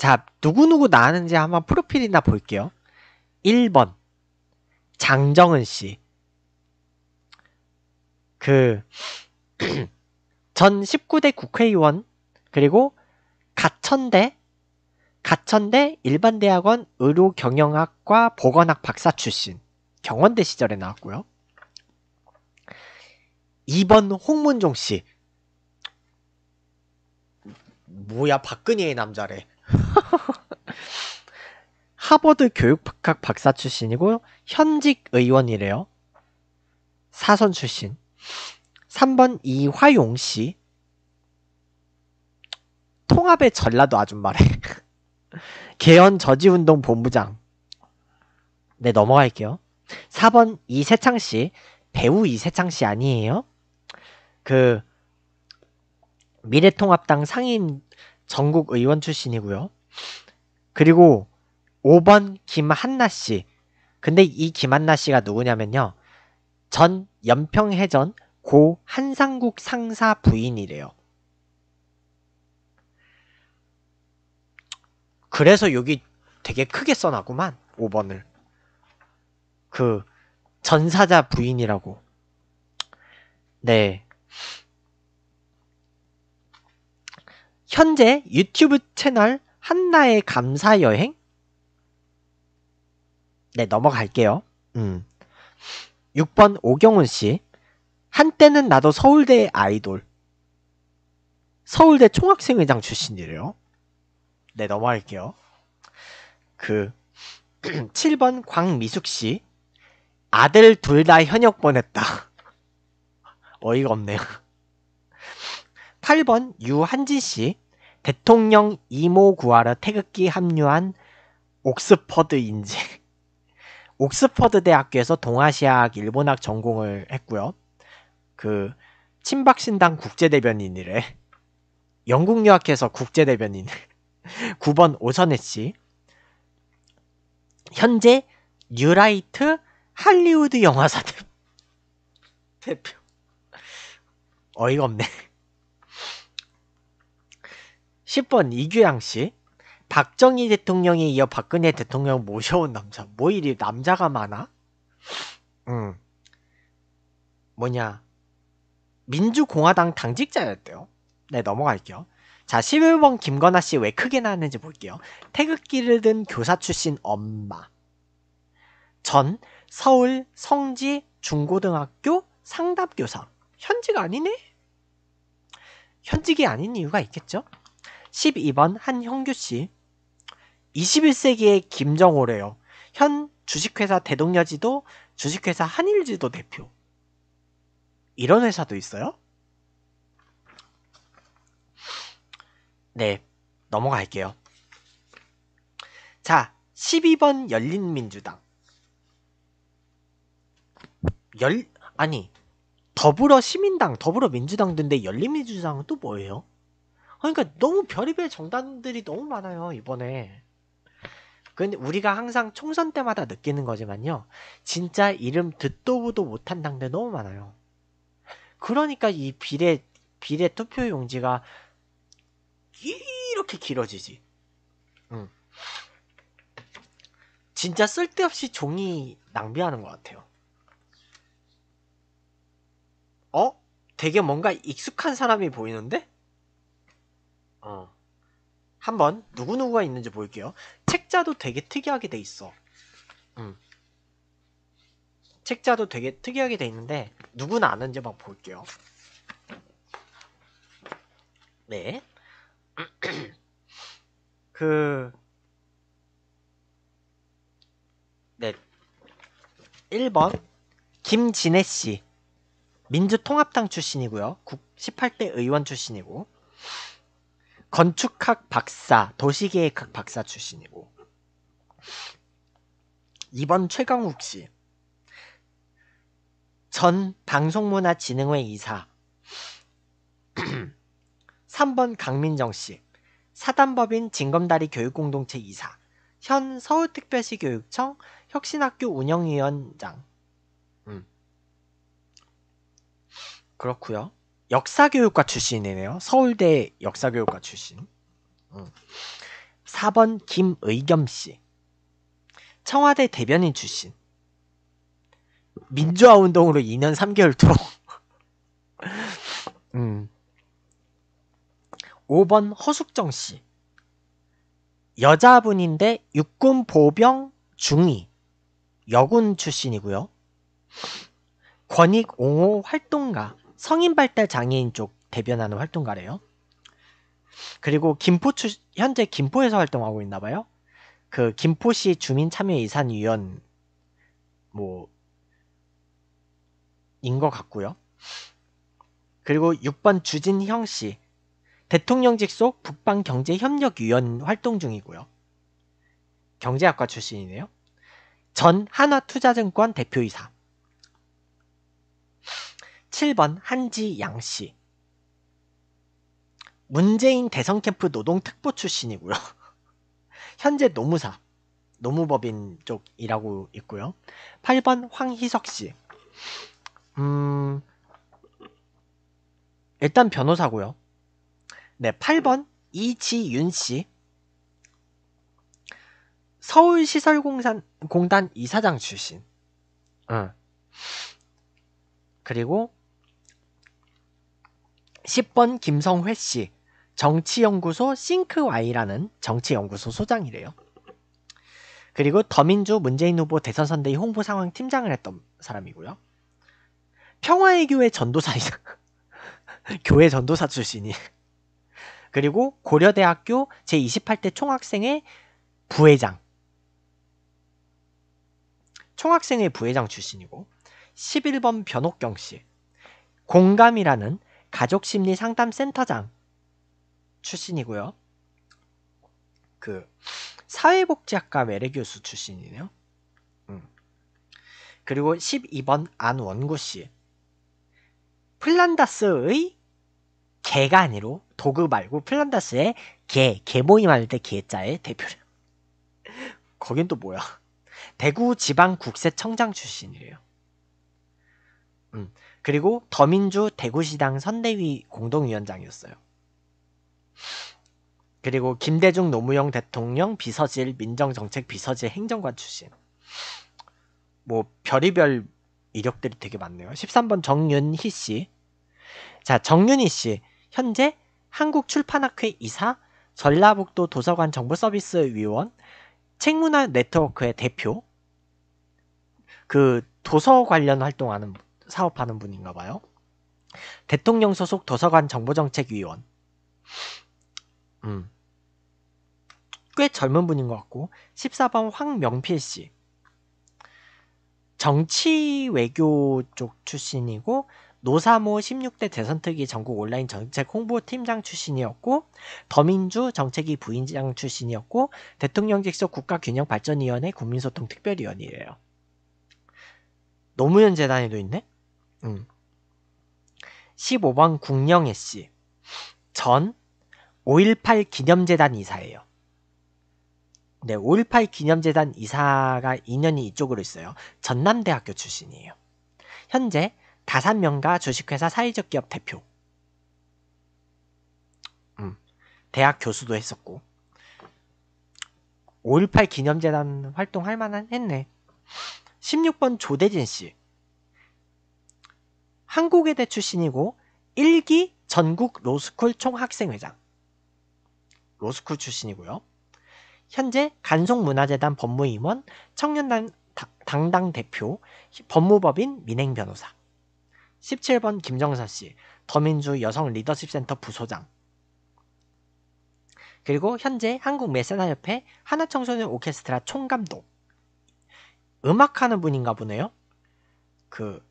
자, 누구누구 나왔는지 한번 프로필이나 볼게요. 1번. 장정은 씨. 그, 전 19대 국회의원, 그리고 가천대, 가천대 일반대학원 의료경영학과 보건학 박사 출신, 경원대 시절에 나왔고요. 2번 홍문종 씨. 뭐야, 박근혜의 남자래. 하버드 교육학 박사 출신이고 현직 의원이래요. 사선 출신. 3번 이화용 씨. 통합의 전라도 아줌마래. 개헌 저지운동 본부장. 네, 넘어갈게요. 4번 이세창 씨. 배우 이세창 씨 아니에요? 그 미래통합당 상임 전국 의원 출신이고요. 그리고 5번 김한나 씨. 근데 이 김한나 씨가 누구냐면요. 전 연평해전 고 한상국 상사 부인이래요. 그래서 여기 되게 크게 써놨구만. 5번을. 그 전사자 부인이라고. 네. 현재 유튜브 채널 한나의 감사 여행? 네, 넘어갈게요. 음. 6번 오경훈 씨. 한때는 나도 서울대 아이돌. 서울대 총학생회장 출신이래요. 네, 넘어갈게요. 그 7번 광미숙 씨. 아들 둘 다 현역 보냈다. 어이가 없네요. 8번 유한지 씨. 대통령 이모 구하러 태극기 합류한 옥스퍼드인지 옥스퍼드 대학교에서 동아시아학 일본학 전공을 했고요. 그 친박신당 국제대변인이래. 영국 유학해서 국제대변인 9번 오선혜 씨 현재 뉴라이트 할리우드 영화사 대표 어이가 없네. 10번 이규양 씨. 박정희 대통령에 이어 박근혜 대통령 모셔온 남자. 뭐 이리 남자가 많아? 음. 뭐냐. 민주공화당 당직자였대요. 네, 넘어갈게요. 자, 11번 김건아 씨왜 크게 나왔는지 볼게요. 태극기를 든 교사 출신 엄마. 전 서울 성지 중고등학교 상담교사. 현직 아니네? 현직이 아닌 이유가 있겠죠? 12번 한형규 씨. 21세기의 김정호래요. 현 주식회사 대동여지도 주식회사 한일지도 대표. 이런 회사도 있어요? 네, 넘어갈게요. 자, 12번 열린민주당. 열, 아니, 더불어 시민당, 더불어 민주당인데 도 열린민주당은 또 뭐예요? 그러니까 너무 별의별 정당들이 너무 많아요 이번에 근데 우리가 항상 총선 때마다 느끼는 거지만요 진짜 이름 듣도 보도 못한 당들 너무 많아요 그러니까 이 비례 비례 투표 용지가 이렇게 길어지지 응. 진짜 쓸데없이 종이 낭비하는 것 같아요 어? 되게 뭔가 익숙한 사람이 보이는데? 어. 한번 누구누구가 있는지 볼게요. 책자도 되게 특이하게 돼 있어. 음. 책자도 되게 특이하게 돼 있는데 누구나 아는지 막 볼게요. 네. 그 네. 1번 김진혜씨 민주통합당 출신이고요. 18대 의원 출신이고 건축학 박사, 도시계획학 박사 출신이고 2번 최강욱 씨, 전 방송문화진흥회 이사 3번 강민정 씨, 사단법인 진검다리 교육공동체 이사, 현 서울특별시 교육청 혁신학교 운영위원장 음. 그렇구요 역사교육과 출신이네요. 서울대 역사교육과 출신. 4번 음. 김의겸 씨. 청와대 대변인 출신. 민주화 운동으로 2년 3개월 들어. 음. 5번 허숙정 씨. 여자분인데 육군 보병 중위 여군 출신이고요. 권익 옹호 활동가 성인 발달 장애인 쪽 대변하는 활동가래요. 그리고 김포 출 현재 김포에서 활동하고 있나 봐요. 그 김포시 주민 참여 예산 위원 뭐인것 같고요. 그리고 6번 주진형 씨 대통령직 속 북방경제협력위원 활동 중이고요. 경제학과 출신이네요. 전하나투자증권 대표이사. 7번 한지양 씨. 문재인 대선 캠프 노동특보 출신이고요. 현재 노무사, 노무법인 쪽 일하고 있고요. 8번 황희석 씨. 음, 일단 변호사고요. 네, 8번 이지윤 씨. 서울시설공단 이사장 출신. 응. 그리고 10번 김성회 씨, 정치연구소 싱크와이라는 정치연구소 소장이래요. 그리고 더민주 문재인 후보 대선 선대위 홍보 상황 팀장을 했던 사람이고요. 평화의 교회 전도사이자 교회 전도사 출신이 그리고 고려대학교 제28대 총학생회 부회장 총학생회 부회장 출신이고 11번 변옥경 씨 공감이라는 가족심리상담센터장 출신이고요. 그 사회복지학과 외래교수 출신이네요. 음. 그리고 12번 안원구 씨. 플란다스의 개가 아니로 도그 말고 플란다스의 개, 개 모임할 때 개자의 대표를. 거긴 또 뭐야? 대구 지방 국세청장 출신이에요. 음. 그리고 더민주 대구시당 선대위 공동위원장이었어요. 그리고 김대중 노무영 대통령 비서실 민정정책 비서실 행정관 출신. 뭐 별의별 이력들이 되게 많네요. 13번 정윤희 씨. 자, 정윤희 씨. 현재 한국출판학회 이사, 전라북도 도서관 정보서비스 위원, 책문화 네트워크의 대표, 그 도서 관련 활동하는 사업하는 분인가 봐요. 대통령 소속 도서관 정보정책위원. 음. 꽤 젊은 분인 것 같고 14번 황명필 씨. 정치 외교 쪽 출신이고 노사모 16대 대선특위 전국 온라인 정책 홍보팀장 출신이었고 더민주 정책위 부인장 출신이었고 대통령 직속 국가균형발전위원회 국민소통특별위원이래요. 노무현 재단에도 있네? 음. 15번 국영애 씨. 전 5.18 기념재단 이사예요. 네, 5.18 기념재단 이사가 인연이 이쪽으로 있어요. 전남대학교 출신이에요. 현재 다산명가 주식회사 사회적 기업 대표. 음, 대학 교수도 했었고. 5.18 기념재단 활동할 만한 했네. 16번 조대진 씨. 한국외대 출신이고 1기 전국 로스쿨 총학생회장 로스쿨 출신이고요. 현재 간송문화재단 법무임원, 청년단 당당 대표, 법무법인 민행변호사 17번 김정사 씨, 더민주 여성 리더십 센터 부소장 그리고 현재 한국 메세나협회 하나청소년 오케스트라 총감독 음악하는 분인가 보네요. 그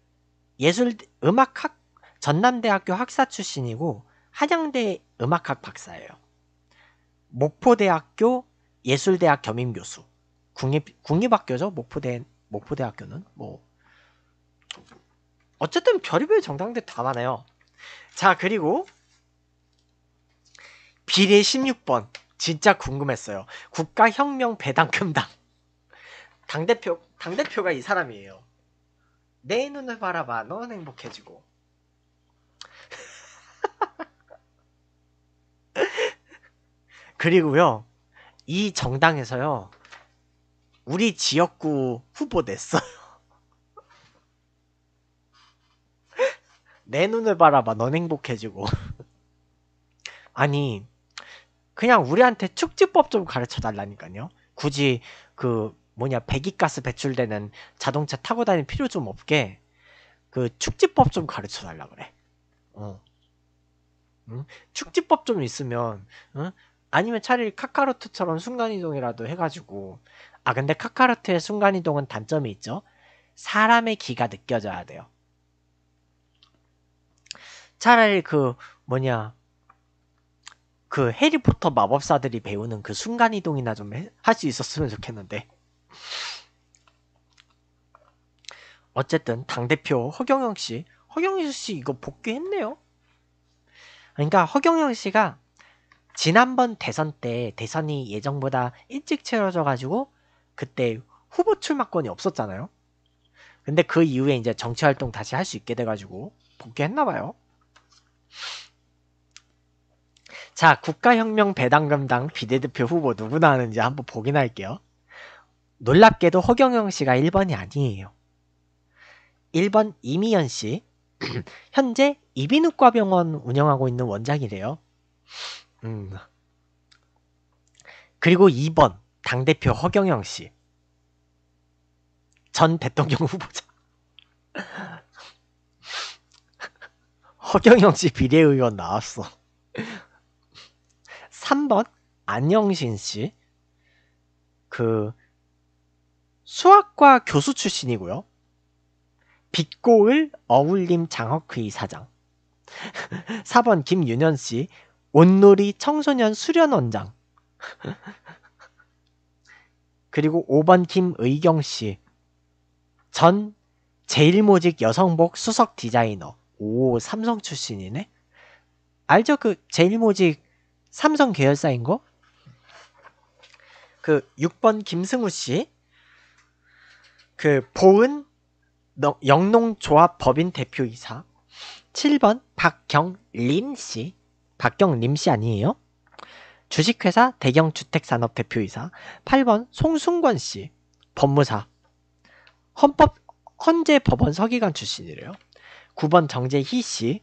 예술 음악학 전남대학교 학사 출신이고 한양대 음악학 박사예요. 목포대학교 예술대학 겸임 교수. 국립 국립학교죠. 목포대 목포대학교는 뭐 어쨌든 별의별 정당들 다 많아요. 자, 그리고 비례 16번. 진짜 궁금했어요. 국가혁명 배당금당. 당대표, 당대표가 이 사람이에요. 내 눈을 바라봐. 넌 행복해지고. 그리고요, 이 정당에서요, 우리 지역구 후보 냈어요. 내 눈을 바라봐. 넌 행복해지고. 아니, 그냥 우리한테 축지법 좀 가르쳐 달라니까요. 굳이 그 뭐냐 배기가스 배출되는 자동차 타고 다닐 필요 좀 없게 그 축지법 좀 가르쳐 달라 그래. 어. 응? 축지법 좀 있으면 응? 아니면 차라리 카카로트처럼 순간이동이라도 해가지고 아 근데 카카로트의 순간이동은 단점이 있죠. 사람의 기가 느껴져야 돼요. 차라리 그 뭐냐 그 해리포터 마법사들이 배우는 그 순간이동이나 좀 할 수 있었으면 좋겠는데. 어쨌든 당대표 허경영 씨, 허경영 씨 이거 복귀했네요. 그러니까 허경영 씨가 지난번 대선 때 대선이 예정보다 일찍 치러져 가지고 그때 후보 출마권이 없었잖아요. 근데 그 이후에 이제 정치 활동 다시 할 수 있게 돼 가지고 복귀했나 봐요. 자, 국가혁명 배당금당 비대대표 후보 누구나 하는지 한번 보긴 할게요. 놀랍게도 허경영 씨가 1번이 아니에요. 1번 이미연 씨. 현재 이비인후과 병원 운영하고 있는 원장이래요. 음. 그리고 2번 당대표 허경영 씨. 전 대통령 후보자. 허경영 씨 비례의원 나왔어. 3번 안영신 씨. 그 수학과 교수 출신이고요. 빛고을 어울림 장학회의 사장 4번 김윤현 씨온놀이 청소년 수련원장 그리고 5번 김의경 씨전 제일모직 여성복 수석 디자이너 오 삼성 출신이네 알죠 그 제일모직 삼성 계열사인 거? 그 6번 김승우 씨그 보은 영농조합법인 대표이사 7번 박경림 씨 박경림 씨 아니에요? 주식회사 대경주택산업 대표이사 8번 송승권 씨 법무사 헌법 헌재법원 서기관 출신이래요 9번 정재희 씨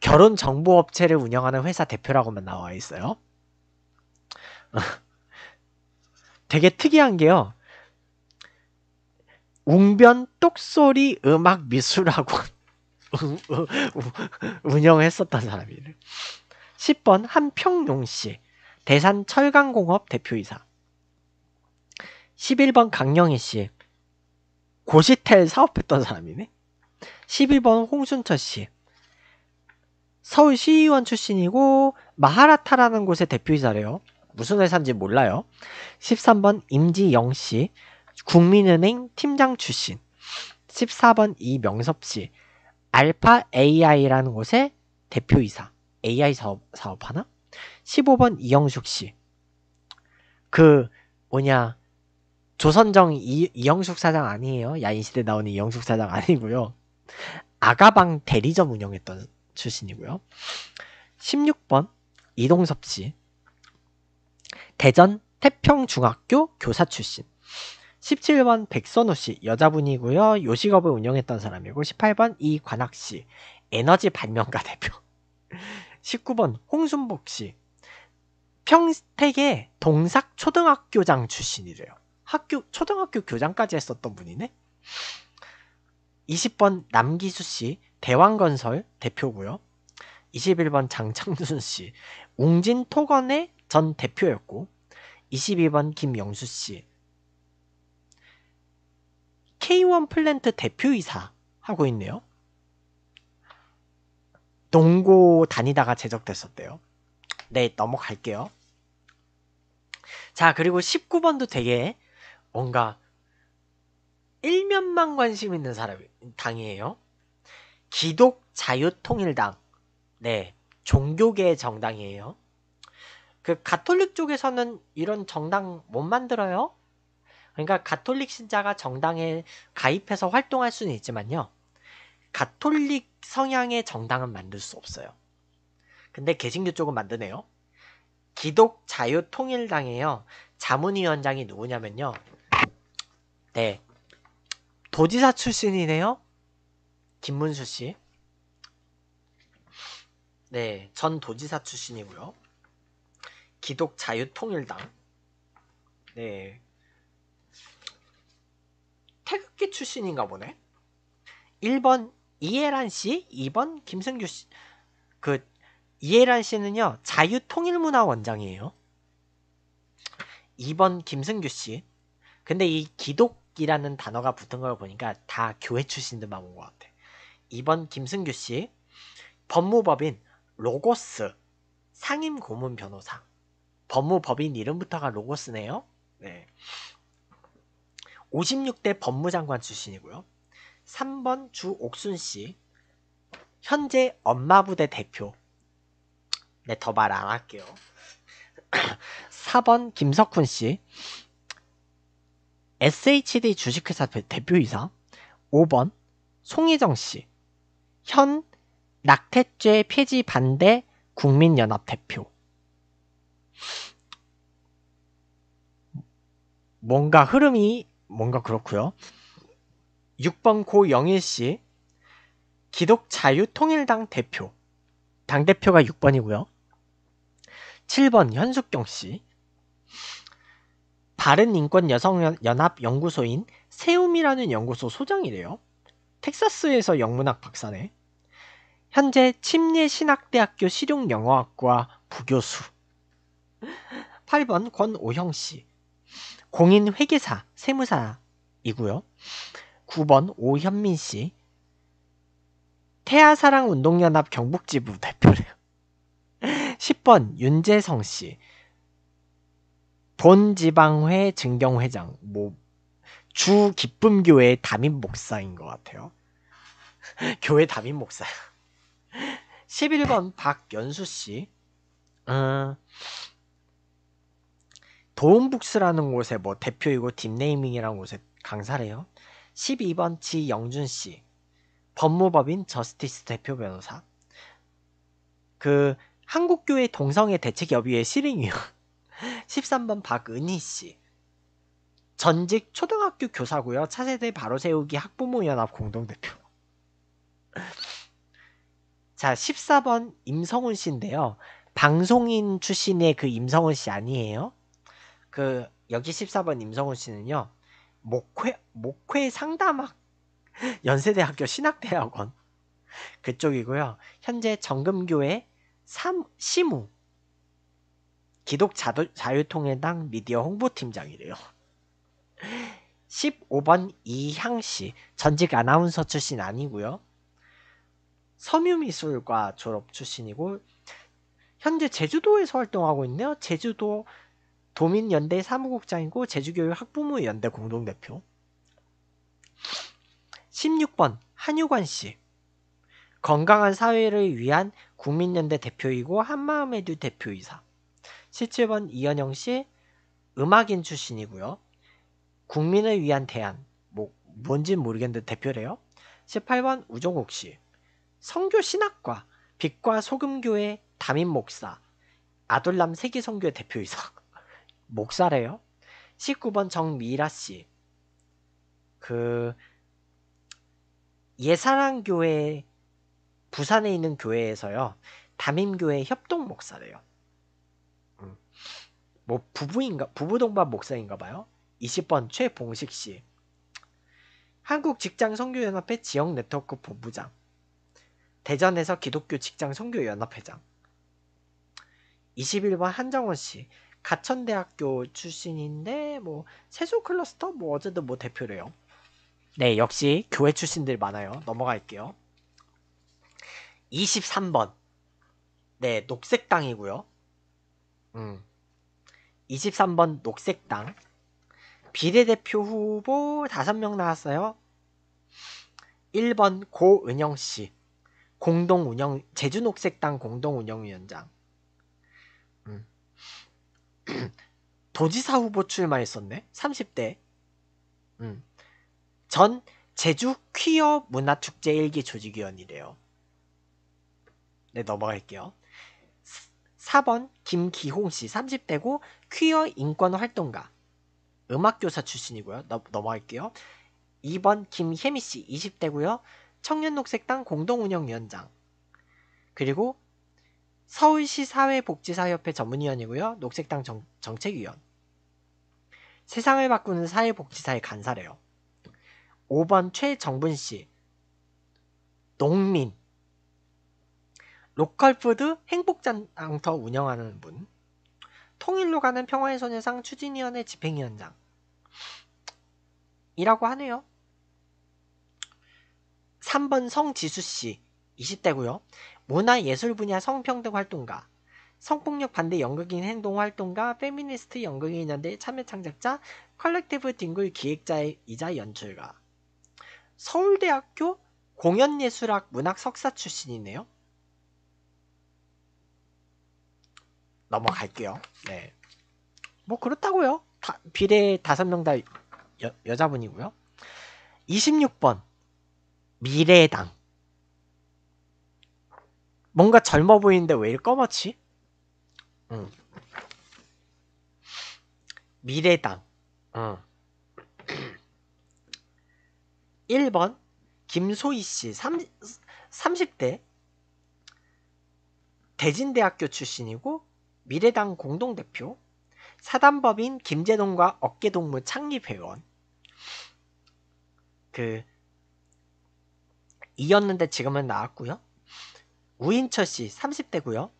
결혼 정보업체를 운영하는 회사 대표라고만 나와 있어요 되게 특이한 게요 웅변 똑소리 음악 미술학원 운영했었던 사람이래. 10번 한평용 씨 대산 철강공업 대표이사 11번 강영희 씨 고시텔 사업했던 사람이네 12번 홍순철 씨 서울시의원 출신이고 마하라타라는 곳의 대표이사래요 무슨 회사인지 몰라요 13번 임지영 씨 국민은행 팀장 출신 14번 이명섭 씨 알파 AI라는 곳의 대표이사 AI 사업, 사업하나? 15번 이영숙 씨그 뭐냐 조선정 이, 이영숙 사장 아니에요 야인시대 나오는 이영숙 사장 아니고요 아가방 대리점 운영했던 출신이고요 16번 이동섭 씨 대전 태평중학교 교사 출신 17번 백선우 씨 여자분이고요. 요식업을 운영했던 사람이고 18번 이관학 씨 에너지 발명가 대표 19번 홍순복 씨 평택의 동삭 초등학교장 출신이래요. 학교 초등학교 교장까지 했었던 분이네. 20번 남기수 씨 대왕건설 대표고요. 21번 장창순 씨 웅진 토건의 전 대표였고 22번 김영수 씨 K1 플랜트 대표이사 하고 있네요. 농고 다니다가 제적됐었대요. 네, 넘어갈게요. 자, 그리고 19번도 되게 뭔가 일면만 관심 있는 사람 당이에요. 기독 자유통일당. 네, 종교계 정당이에요. 그 가톨릭 쪽에서는 이런 정당 못 만들어요. 그러니까 가톨릭 신자가 정당에 가입해서 활동할 수는 있지만요. 가톨릭 성향의 정당은 만들 수 없어요. 근데 개신교 쪽은 만드네요. 기독 자유 통일당에요. 자문위원장이 누구냐면요. 네. 도지사 출신이네요. 김문수 씨. 네. 전 도지사 출신이고요. 기독 자유 통일당. 네. 태극기 출신인가 보네. 1번 이해란 씨, 2번 김승규 씨. 그 이해란 씨는요. 자유통일문화 원장이에요. 2번 김승규 씨. 근데 이 기독이라는 단어가 붙은 걸 보니까 다 교회 출신들막온것 같아. 2번 김승규 씨. 법무법인 로고스 상임 고문 변호사. 법무법인 이름부터가 로고스네요. 네. 56대 법무장관 출신이고요. 3번 주옥순 씨 현재 엄마부대 대표 네, 더 말 안 할게요. 4번 김석훈 씨 SHD 주식회사 대표이사 5번 송희정 씨현 낙태죄 폐지 반대 국민연합 대표 뭔가 흐름이 뭔가 그렇고요. 6번 고영일 씨 기독자유통일당 대표 당 대표가 6번이고요. 7번 현숙경 씨 바른인권여성연합연구소인 세움이라는 연구소 소장이래요. 텍사스에서 영문학 박사네. 현재 침례신학대학교 실용영어학과 부교수. 8번 권오형 씨. 공인 회계사, 세무사이고요. 9번 오현민 씨. 태아사랑 운동연합 경북지부 대표래요. 10번 윤재성 씨. 본지방회 증경회장, 뭐, 주 기쁨교회 담임 목사인 것 같아요. 교회 담임 목사. 11번 박연수 씨. 어, 도움북스라는 곳에 뭐 대표이고 딥네이밍이라는 곳에 강사래요 12번 지영준 씨. 법무법인 저스티스 대표 변호사. 그 한국교회 동성애 대책 협의회 실행위원. 13번 박은희 씨. 전직 초등학교 교사고요. 차세대 바로 세우기 학부모 연합 공동대표. 자, 14번 임성훈 씨인데요. 방송인 출신의 그 임성훈 씨 아니에요. 그 여기 14번 임성훈 씨는요. 목회 목회 상담학 연세대학교 신학대학원 그쪽이고요. 현재 정금교회 3 시무 기독 자도, 자유통일당 미디어 홍보팀장이래요. 15번 이향 씨 전직 아나운서 출신 아니고요. 섬유미술과 졸업 출신이고 현재 제주도에서 활동하고 있네요. 제주도 도민연대 사무국장이고 제주교육 학부모 연대 공동대표 16번 한유관 씨 건강한 사회를 위한 국민연대 대표이고 한마음에듀 대표이사 17번 이현영 씨 음악인 출신이고요 국민을 위한 대안 뭐뭔지 모르겠는데 대표래요 18번 우종욱 씨 성교 신학과 빛과 소금교회 담임 목사 아돌람 세계성교회 대표이사 목사래요. 19번 정미라 씨. 그 예사랑 교회 부산에 있는 교회에서요. 담임교회 협동 목사래요. 음. 뭐 부부인가 부부 동반 목사인가 봐요. 20번 최봉식 씨. 한국 직장 선교연합회 지역 네트워크 본부장. 대전에서 기독교 직장 선교연합회장. 21번 한정원 씨. 가천대학교 출신인데 뭐 세수 클러스터 뭐 어제도 뭐 대표래요. 네, 역시 교회 출신들 많아요. 넘어갈게요. 23번. 네, 녹색당이고요. 음. 23번 녹색당. 비례대표 후보 5명 나왔어요. 1번 고은영씨. 공동운영, 제주녹색당 공동운영위원장. 도지사 후보 출마했었네. 30대. 음. 전 제주 퀴어 문화축제 일기 조직위원이래요. 네, 넘어갈게요. 4번 김기홍 씨 30대고 퀴어 인권 활동가. 음악교사 출신이고요. 넘, 넘어갈게요. 2번 김혜미 씨 20대고요. 청년녹색당 공동운영위원장. 그리고 서울시 사회복지사협회 전문위원이고요. 녹색당 정, 정책위원. 세상을 바꾸는 사회복지사의 간사래요. 5번 최정분 씨. 농민. 로컬푸드 행복장터 운영하는 분. 통일로 가는 평화의 소녀상 추진위원회 집행위원장. 이라고 하네요. 3번 성지수 씨. 20대고요. 문화예술 분야 성평등 활동가, 성폭력 반대 연극인 행동 활동가, 페미니스트 연극인 연대 참여 창작자, 컬렉티브 딩글 기획자이자 연출가. 서울대학교 공연예술학 문학 석사 출신이네요. 넘어갈게요. 네. 뭐 그렇다고요. 다, 비례 다섯 명다 여자분이고요. 26번 미래당 뭔가 젊어 보이는데 왜 이렇게 꺼맣지? 응. 미래당. 어. 1번 김소희 씨 30, 30대 대진대학교 출신이고 미래당 공동대표 사단법인 김재동과 어깨동무 창립회원 그 이었는데 지금은 나왔고요. 우인철 씨 30대고요.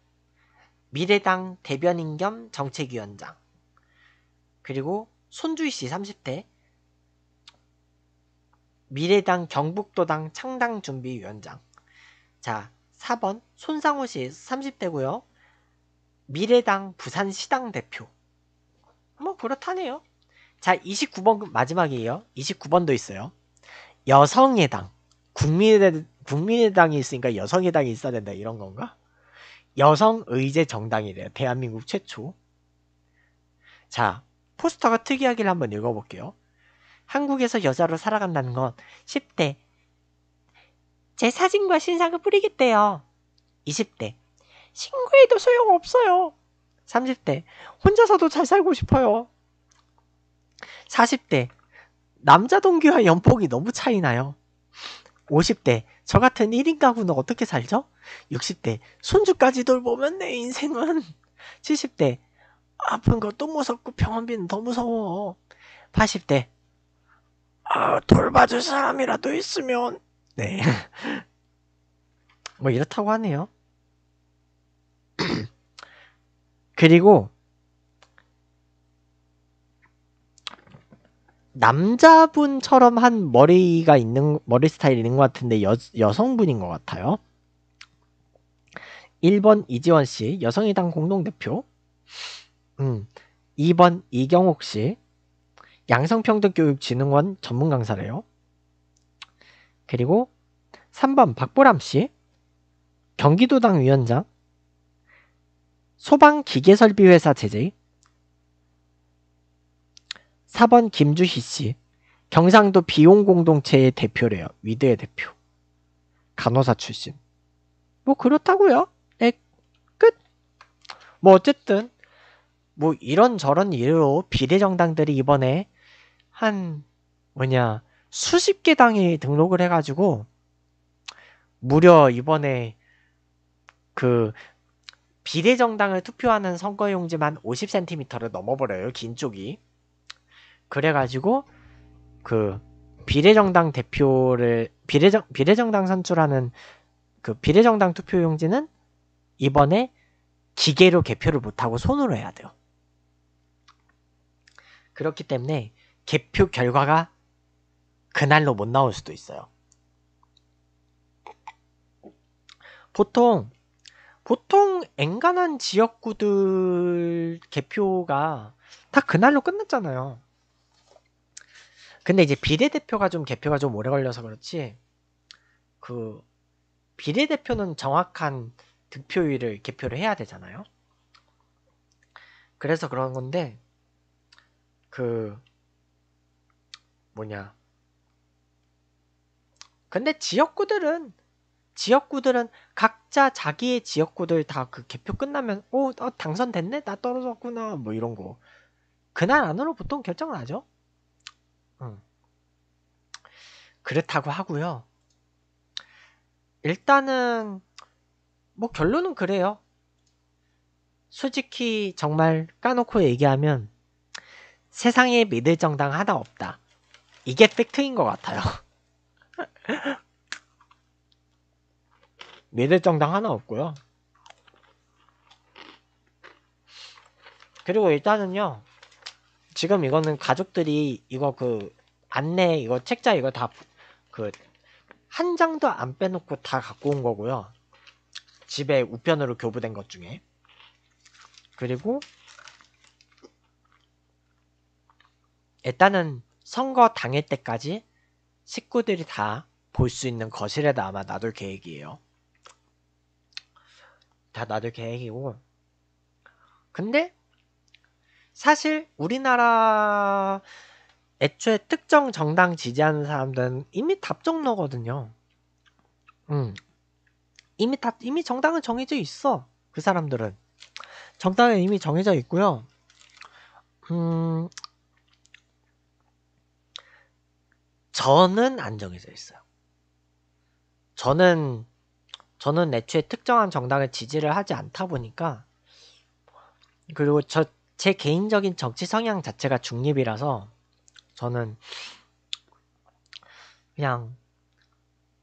미래당 대변인 겸 정책위원장. 그리고 손주희 씨 30대. 미래당 경북도당 창당준비위원장. 자, 4번 손상호 씨 30대고요. 미래당 부산시당 대표. 뭐 그렇다네요. 자, 29번 그 마지막이에요. 29번도 있어요. 여성의당. 국민의, 국민의당이 있으니까 여성의당이 있어야 된다 이런 건가? 여성 의제 정당이래요. 대한민국 최초. 자, 포스터가 특이하기를 한번 읽어볼게요. 한국에서 여자로 살아간다는 건 10대. 제 사진과 신상을 뿌리겠대요. 20대. 신고해도 소용없어요. 30대. 혼자서도 잘 살고 싶어요. 40대. 남자 동기와 연폭이 너무 차이나요. 50대 저 같은 1인 가구는 어떻게 살죠? 60대 손주까지 돌보면 내 인생은 70대 아픈 것도 무섭고 병원비는 더 무서워 80대 아, 돌봐줄 사람이라도 있으면 네 뭐 이렇다고 하네요 그리고 남자분처럼 한 머리가 있는 머리 스타일 있는 것 같은데 여, 여성분인 것 같아요. 1번 이지원 씨 여성의당 공동대표. 음. 2번 이경옥 씨 양성평등교육진흥원 전문 강사래요. 그리고 3번 박보람 씨 경기도당 위원장 소방기계설비회사 제재 4번 김주희 씨. 경상도 비용공동체의 대표래요. 위드의 대표. 간호사 출신. 뭐 그렇다고요. 네, 끝. 뭐 어쨌든 뭐 이런저런 이유로 비례정당들이 이번에 한 뭐냐 수십 개 당이 등록을 해가지고 무려 이번에 그 비례정당을 투표하는 선거용지만 50cm를 넘어버려요. 긴 쪽이. 그래가지고 그 비례정당 대표를 비례정 비례정당 선출하는 그 비례정당 투표용지는 이번에 기계로 개표를 못하고 손으로 해야 돼요. 그렇기 때문에 개표 결과가 그날로 못 나올 수도 있어요. 보통 보통 앵간한 지역구들 개표가 다 그날로 끝났잖아요. 근데 이제 비례대표가 좀 개표가 좀 오래 걸려서 그렇지 그 비례대표는 정확한 득표율을 개표를 해야 되잖아요. 그래서 그런 건데 그 뭐냐 근데 지역구들은 지역구들은 각자 자기의 지역구들 다 그 개표 끝나면 오 어, 어, 당선됐네 나 떨어졌구나 뭐 이런 거 그날 안으로 보통 결정 을하죠 그렇다고 하고요. 일단은 뭐 결론은 그래요. 솔직히 정말 까놓고 얘기하면 세상에 믿을 정당 하나 없다. 이게 팩트인 것 같아요. 믿을 정당 하나 없고요. 그리고 일단은요. 지금 이거는 가족들이 이거 그 안내 이거 책자 이거 다 그 한 장도 안 빼놓고 다 갖고 온 거고요. 집에 우편으로 교부된 것 중에 그리고 일단은 선거 당일 때까지 식구들이 다 볼 수 있는 거실에다 아마 놔둘 계획이에요. 다 놔둘 계획이고 근데 사실 우리나라 애초에 특정 정당 지지하는 사람들은 이미 답정너거든요. 음. 이미 답 이미 정당은 정해져 있어. 그 사람들은 정당은 이미 정해져 있고요. 음. 저는 안 정해져 있어요. 저는 저는 애초에 특정한 정당을 지지를 하지 않다 보니까 그리고 저제 개인적인 정치 성향 자체가 중립이라서 저는 그냥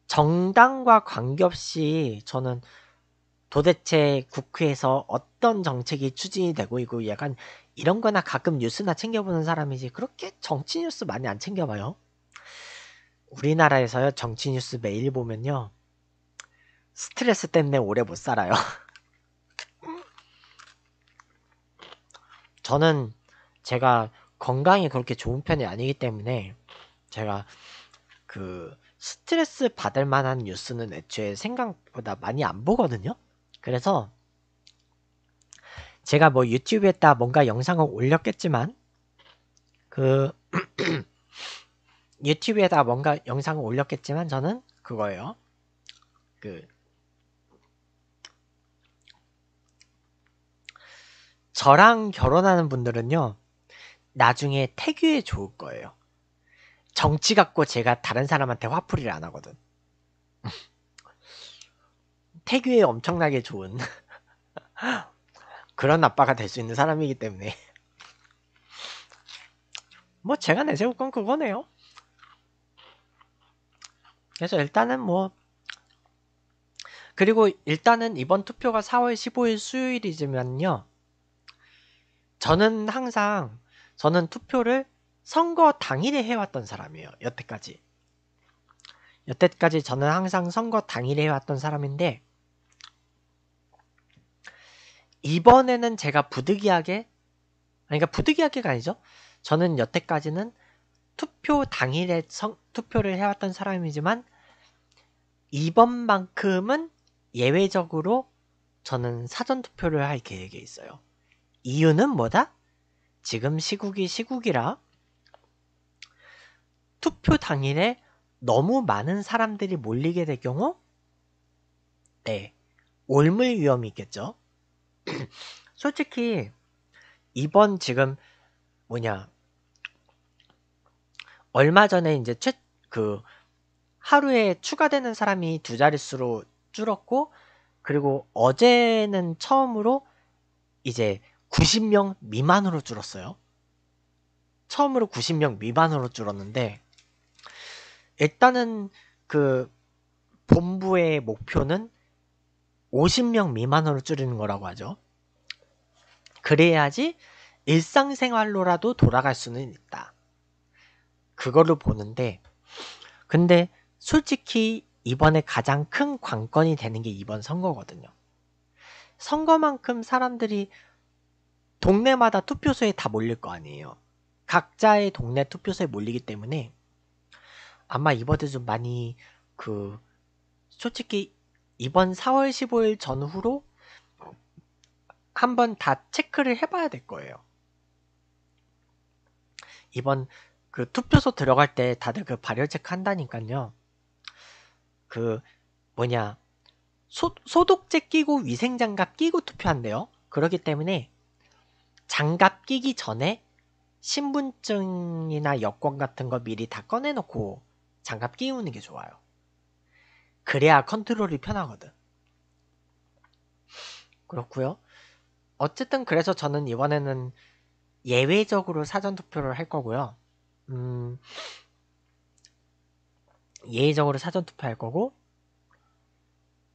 정당과 관계없이 저는 도대체 국회에서 어떤 정책이 추진이 되고 있고 약간 이런 거나 가끔 뉴스나 챙겨보는 사람이지 그렇게 정치 뉴스 많이 안 챙겨봐요. 우리나라에서요 정치 뉴스 매일 보면요 스트레스 때문에 오래 못 살아요. 저는 제가 건강이 그렇게 좋은 편이 아니기 때문에 제가 그 스트레스 받을 만한 뉴스는 애초에 생각보다 많이 안 보거든요. 그래서 제가 뭐 유튜브에다 뭔가 영상을 올렸겠지만 그 유튜브에다 뭔가 영상을 올렸겠지만 저는 그거예요. 그 저랑 결혼하는 분들은요, 나중에 태교에 좋을 거예요. 정치 갖고 제가 다른 사람한테 화풀이를 안 하거든. 태교에 엄청나게 좋은 그런 아빠가 될 수 있는 사람이기 때문에. 뭐 제가 내세울 건 그거네요. 그래서 일단은 뭐 그리고 일단은 이번 투표가 4월 15일 수요일이지만요. 저는 항상 저는 투표를 선거 당일에 해왔던 사람이에요. 여태까지. 여태까지 저는 항상 선거 당일에 해왔던 사람인데 이번에는 제가 부득이하게 그러니까 부득이하게가 아니죠. 저는 여태까지는 투표 당일에 성, 투표를 해왔던 사람이지만 이번만큼은 예외적으로 저는 사전 투표를 할 계획에 있어요. 이유는 뭐다? 지금 시국이 시국이라 투표 당일에 너무 많은 사람들이 몰리게 될 경우 네, 올물 위험이 있겠죠. 솔직히 이번 지금 뭐냐 얼마 전에 이제 최그 하루에 추가되는 사람이 두 자릿수로 줄었고 그리고 어제는 처음으로 이제 90명 미만으로 줄었어요. 처음으로 90명 미만으로 줄었는데 일단은 그 본부의 목표는 50명 미만으로 줄이는 거라고 하죠. 그래야지 일상생활로라도 돌아갈 수는 있다. 그거를 보는데 근데 솔직히 이번에 가장 큰 관건이 되는 게 이번 선거거든요. 선거만큼 사람들이 동네마다 투표소에 다 몰릴 거 아니에요. 각자의 동네 투표소에 몰리기 때문에 아마 이번에 좀 많이 그 솔직히 이번 4월 15일 전후로 한번 다 체크를 해봐야 될 거예요. 이번 그 투표소 들어갈 때 다들 그 발열 체크 한다니까요. 그 뭐냐 소, 소독제 끼고 위생장갑 끼고 투표한대요. 그렇기 때문에 장갑 끼기 전에 신분증이나 여권 같은 거 미리 다 꺼내놓고 장갑 끼우는 게 좋아요. 그래야 컨트롤이 편하거든. 그렇고요. 어쨌든 그래서 저는 이번에는 예외적으로 사전 투표를 할 거고요. 음, 예외적으로 사전 투표할 거고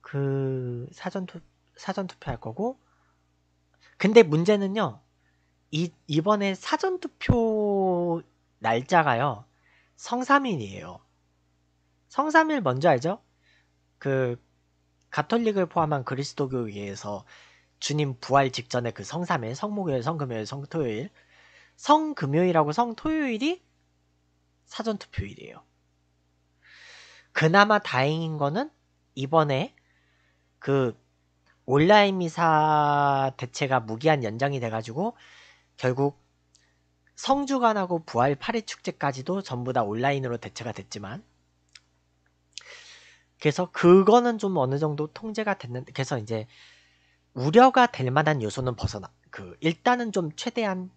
그 사전 투 사전 투표할 거고 근데 문제는요. 이, 이번에 사전투표 날짜가요. 성삼일이에요. 성삼일 뭔지 알죠? 그 가톨릭을 포함한 그리스도교에서 주님 부활 직전에 그 성삼일, 성목요일, 성금요일, 성토요일, 성금요일하고 성토요일이 사전투표일이에요. 그나마 다행인 거는 이번에 그 온라인 미사 대체가 무기한 연장이 돼가지고 결국 성주간하고 부활 파리 축제까지도 전부 다 온라인으로 대체가 됐지만 그래서 그거는 좀 어느 정도 통제가 됐는데 그래서 이제 우려가 될 만한 요소는 벗어나 그 일단은 좀 최대한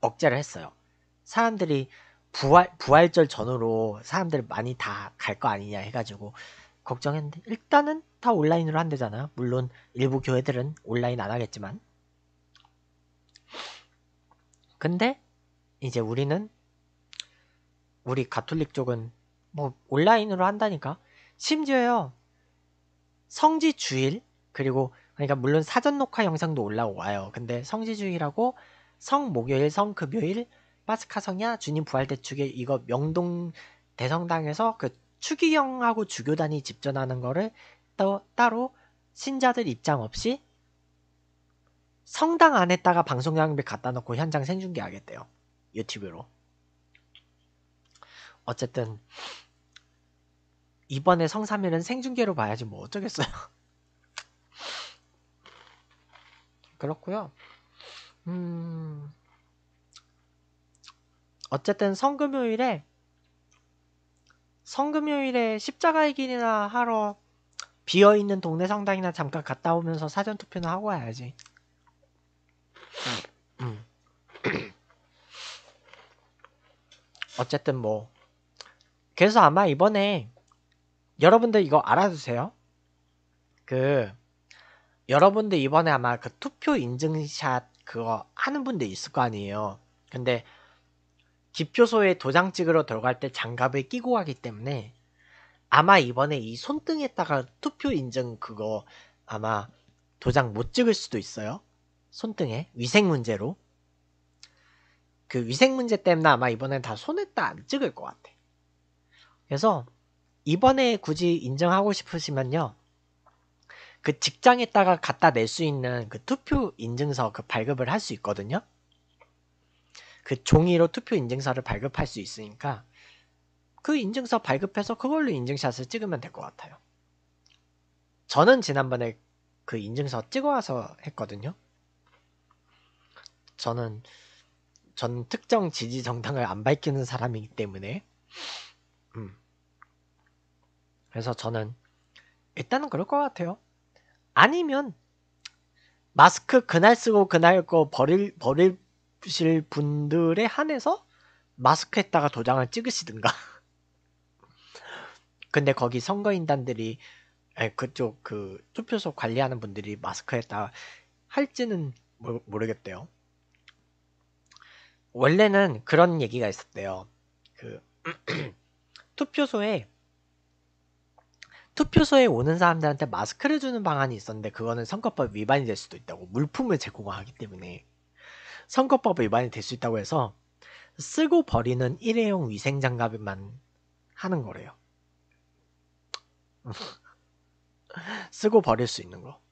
억제를 했어요. 사람들이 부활 부활절 전후로 사람들 많이 다 갈 거 아니냐 해가지고 걱정했는데 일단은 다 온라인으로 한대잖아. 물론 일부 교회들은 온라인 안 하겠지만 근데 이제 우리는 우리 가톨릭 쪽은 뭐 온라인으로 한다니까 심지어요 성지 주일 그리고 그러니까 물론 사전 녹화 영상도 올라와요 근데 성지 주일하고 성 목요일 성 금요일 파스카 성야 주님 부활 대축에 이거 명동 대성당에서 그 추기경하고 주교단이 집전하는 거를 또 따로 신자들 입장 없이 성당 안에다가 방송 장비 갖다 놓고 현장 생중계하겠대요. 유튜브로. 어쨌든 이번에 성사면은 생중계로 봐야지 뭐 어쩌겠어요. 그렇고요. 음. 어쨌든 성금요일에 성금요일에 십자가의 길이나 하러 비어있는 동네 성당이나 잠깐 갔다 오면서 사전투표나 하고 와야지. 음. 음. 어쨌든 뭐 그래서 아마 이번에 여러분들 이거 알아두세요. 그 여러분들 이번에 아마 그 투표 인증샷 그거 하는 분들 있을 거 아니에요. 근데 기표소에 도장 찍으러 들어갈 때 장갑을 끼고 가기 때문에 아마 이번에 이 손등에다가 투표 인증 그거 아마 도장 못 찍을 수도 있어요. 손등에 위생 문제로 그 위생 문제 때문에 아마 이번엔 다 손에다 안 찍을 것 같아. 그래서 이번에 굳이 인정하고 싶으시면요. 그 직장에다가 갖다 낼 수 있는 그 투표 인증서 그 발급을 할 수 있거든요. 그 종이로 투표 인증서를 발급할 수 있으니까 그 인증서 발급해서 그걸로 인증샷을 찍으면 될 것 같아요. 저는 지난번에 그 인증서 찍어와서 했거든요. 저는 전 특정 지지 정당을 안 밝히는 사람이기 때문에 음. 그래서 저는 일단은 그럴 것 같아요. 아니면 마스크 그날 쓰고 그날 거 버릴 버리실 분들에 한해서 마스크했다가 도장을 찍으시든가. 근데 거기 선거인단들이 그쪽 그 투표소 관리하는 분들이 마스크했다 할지는 모르, 모르겠대요. 원래는 그런 얘기가 있었대요. 그 투표소에 투표소에 오는 사람들한테 마스크를 주는 방안이 있었는데 그거는 선거법 위반이 될 수도 있다고 물품을 제공하기 때문에 선거법 위반이 될 수 있다고 해서 쓰고 버리는 일회용 위생 장갑만 하는 거래요. 쓰고 버릴 수 있는 거.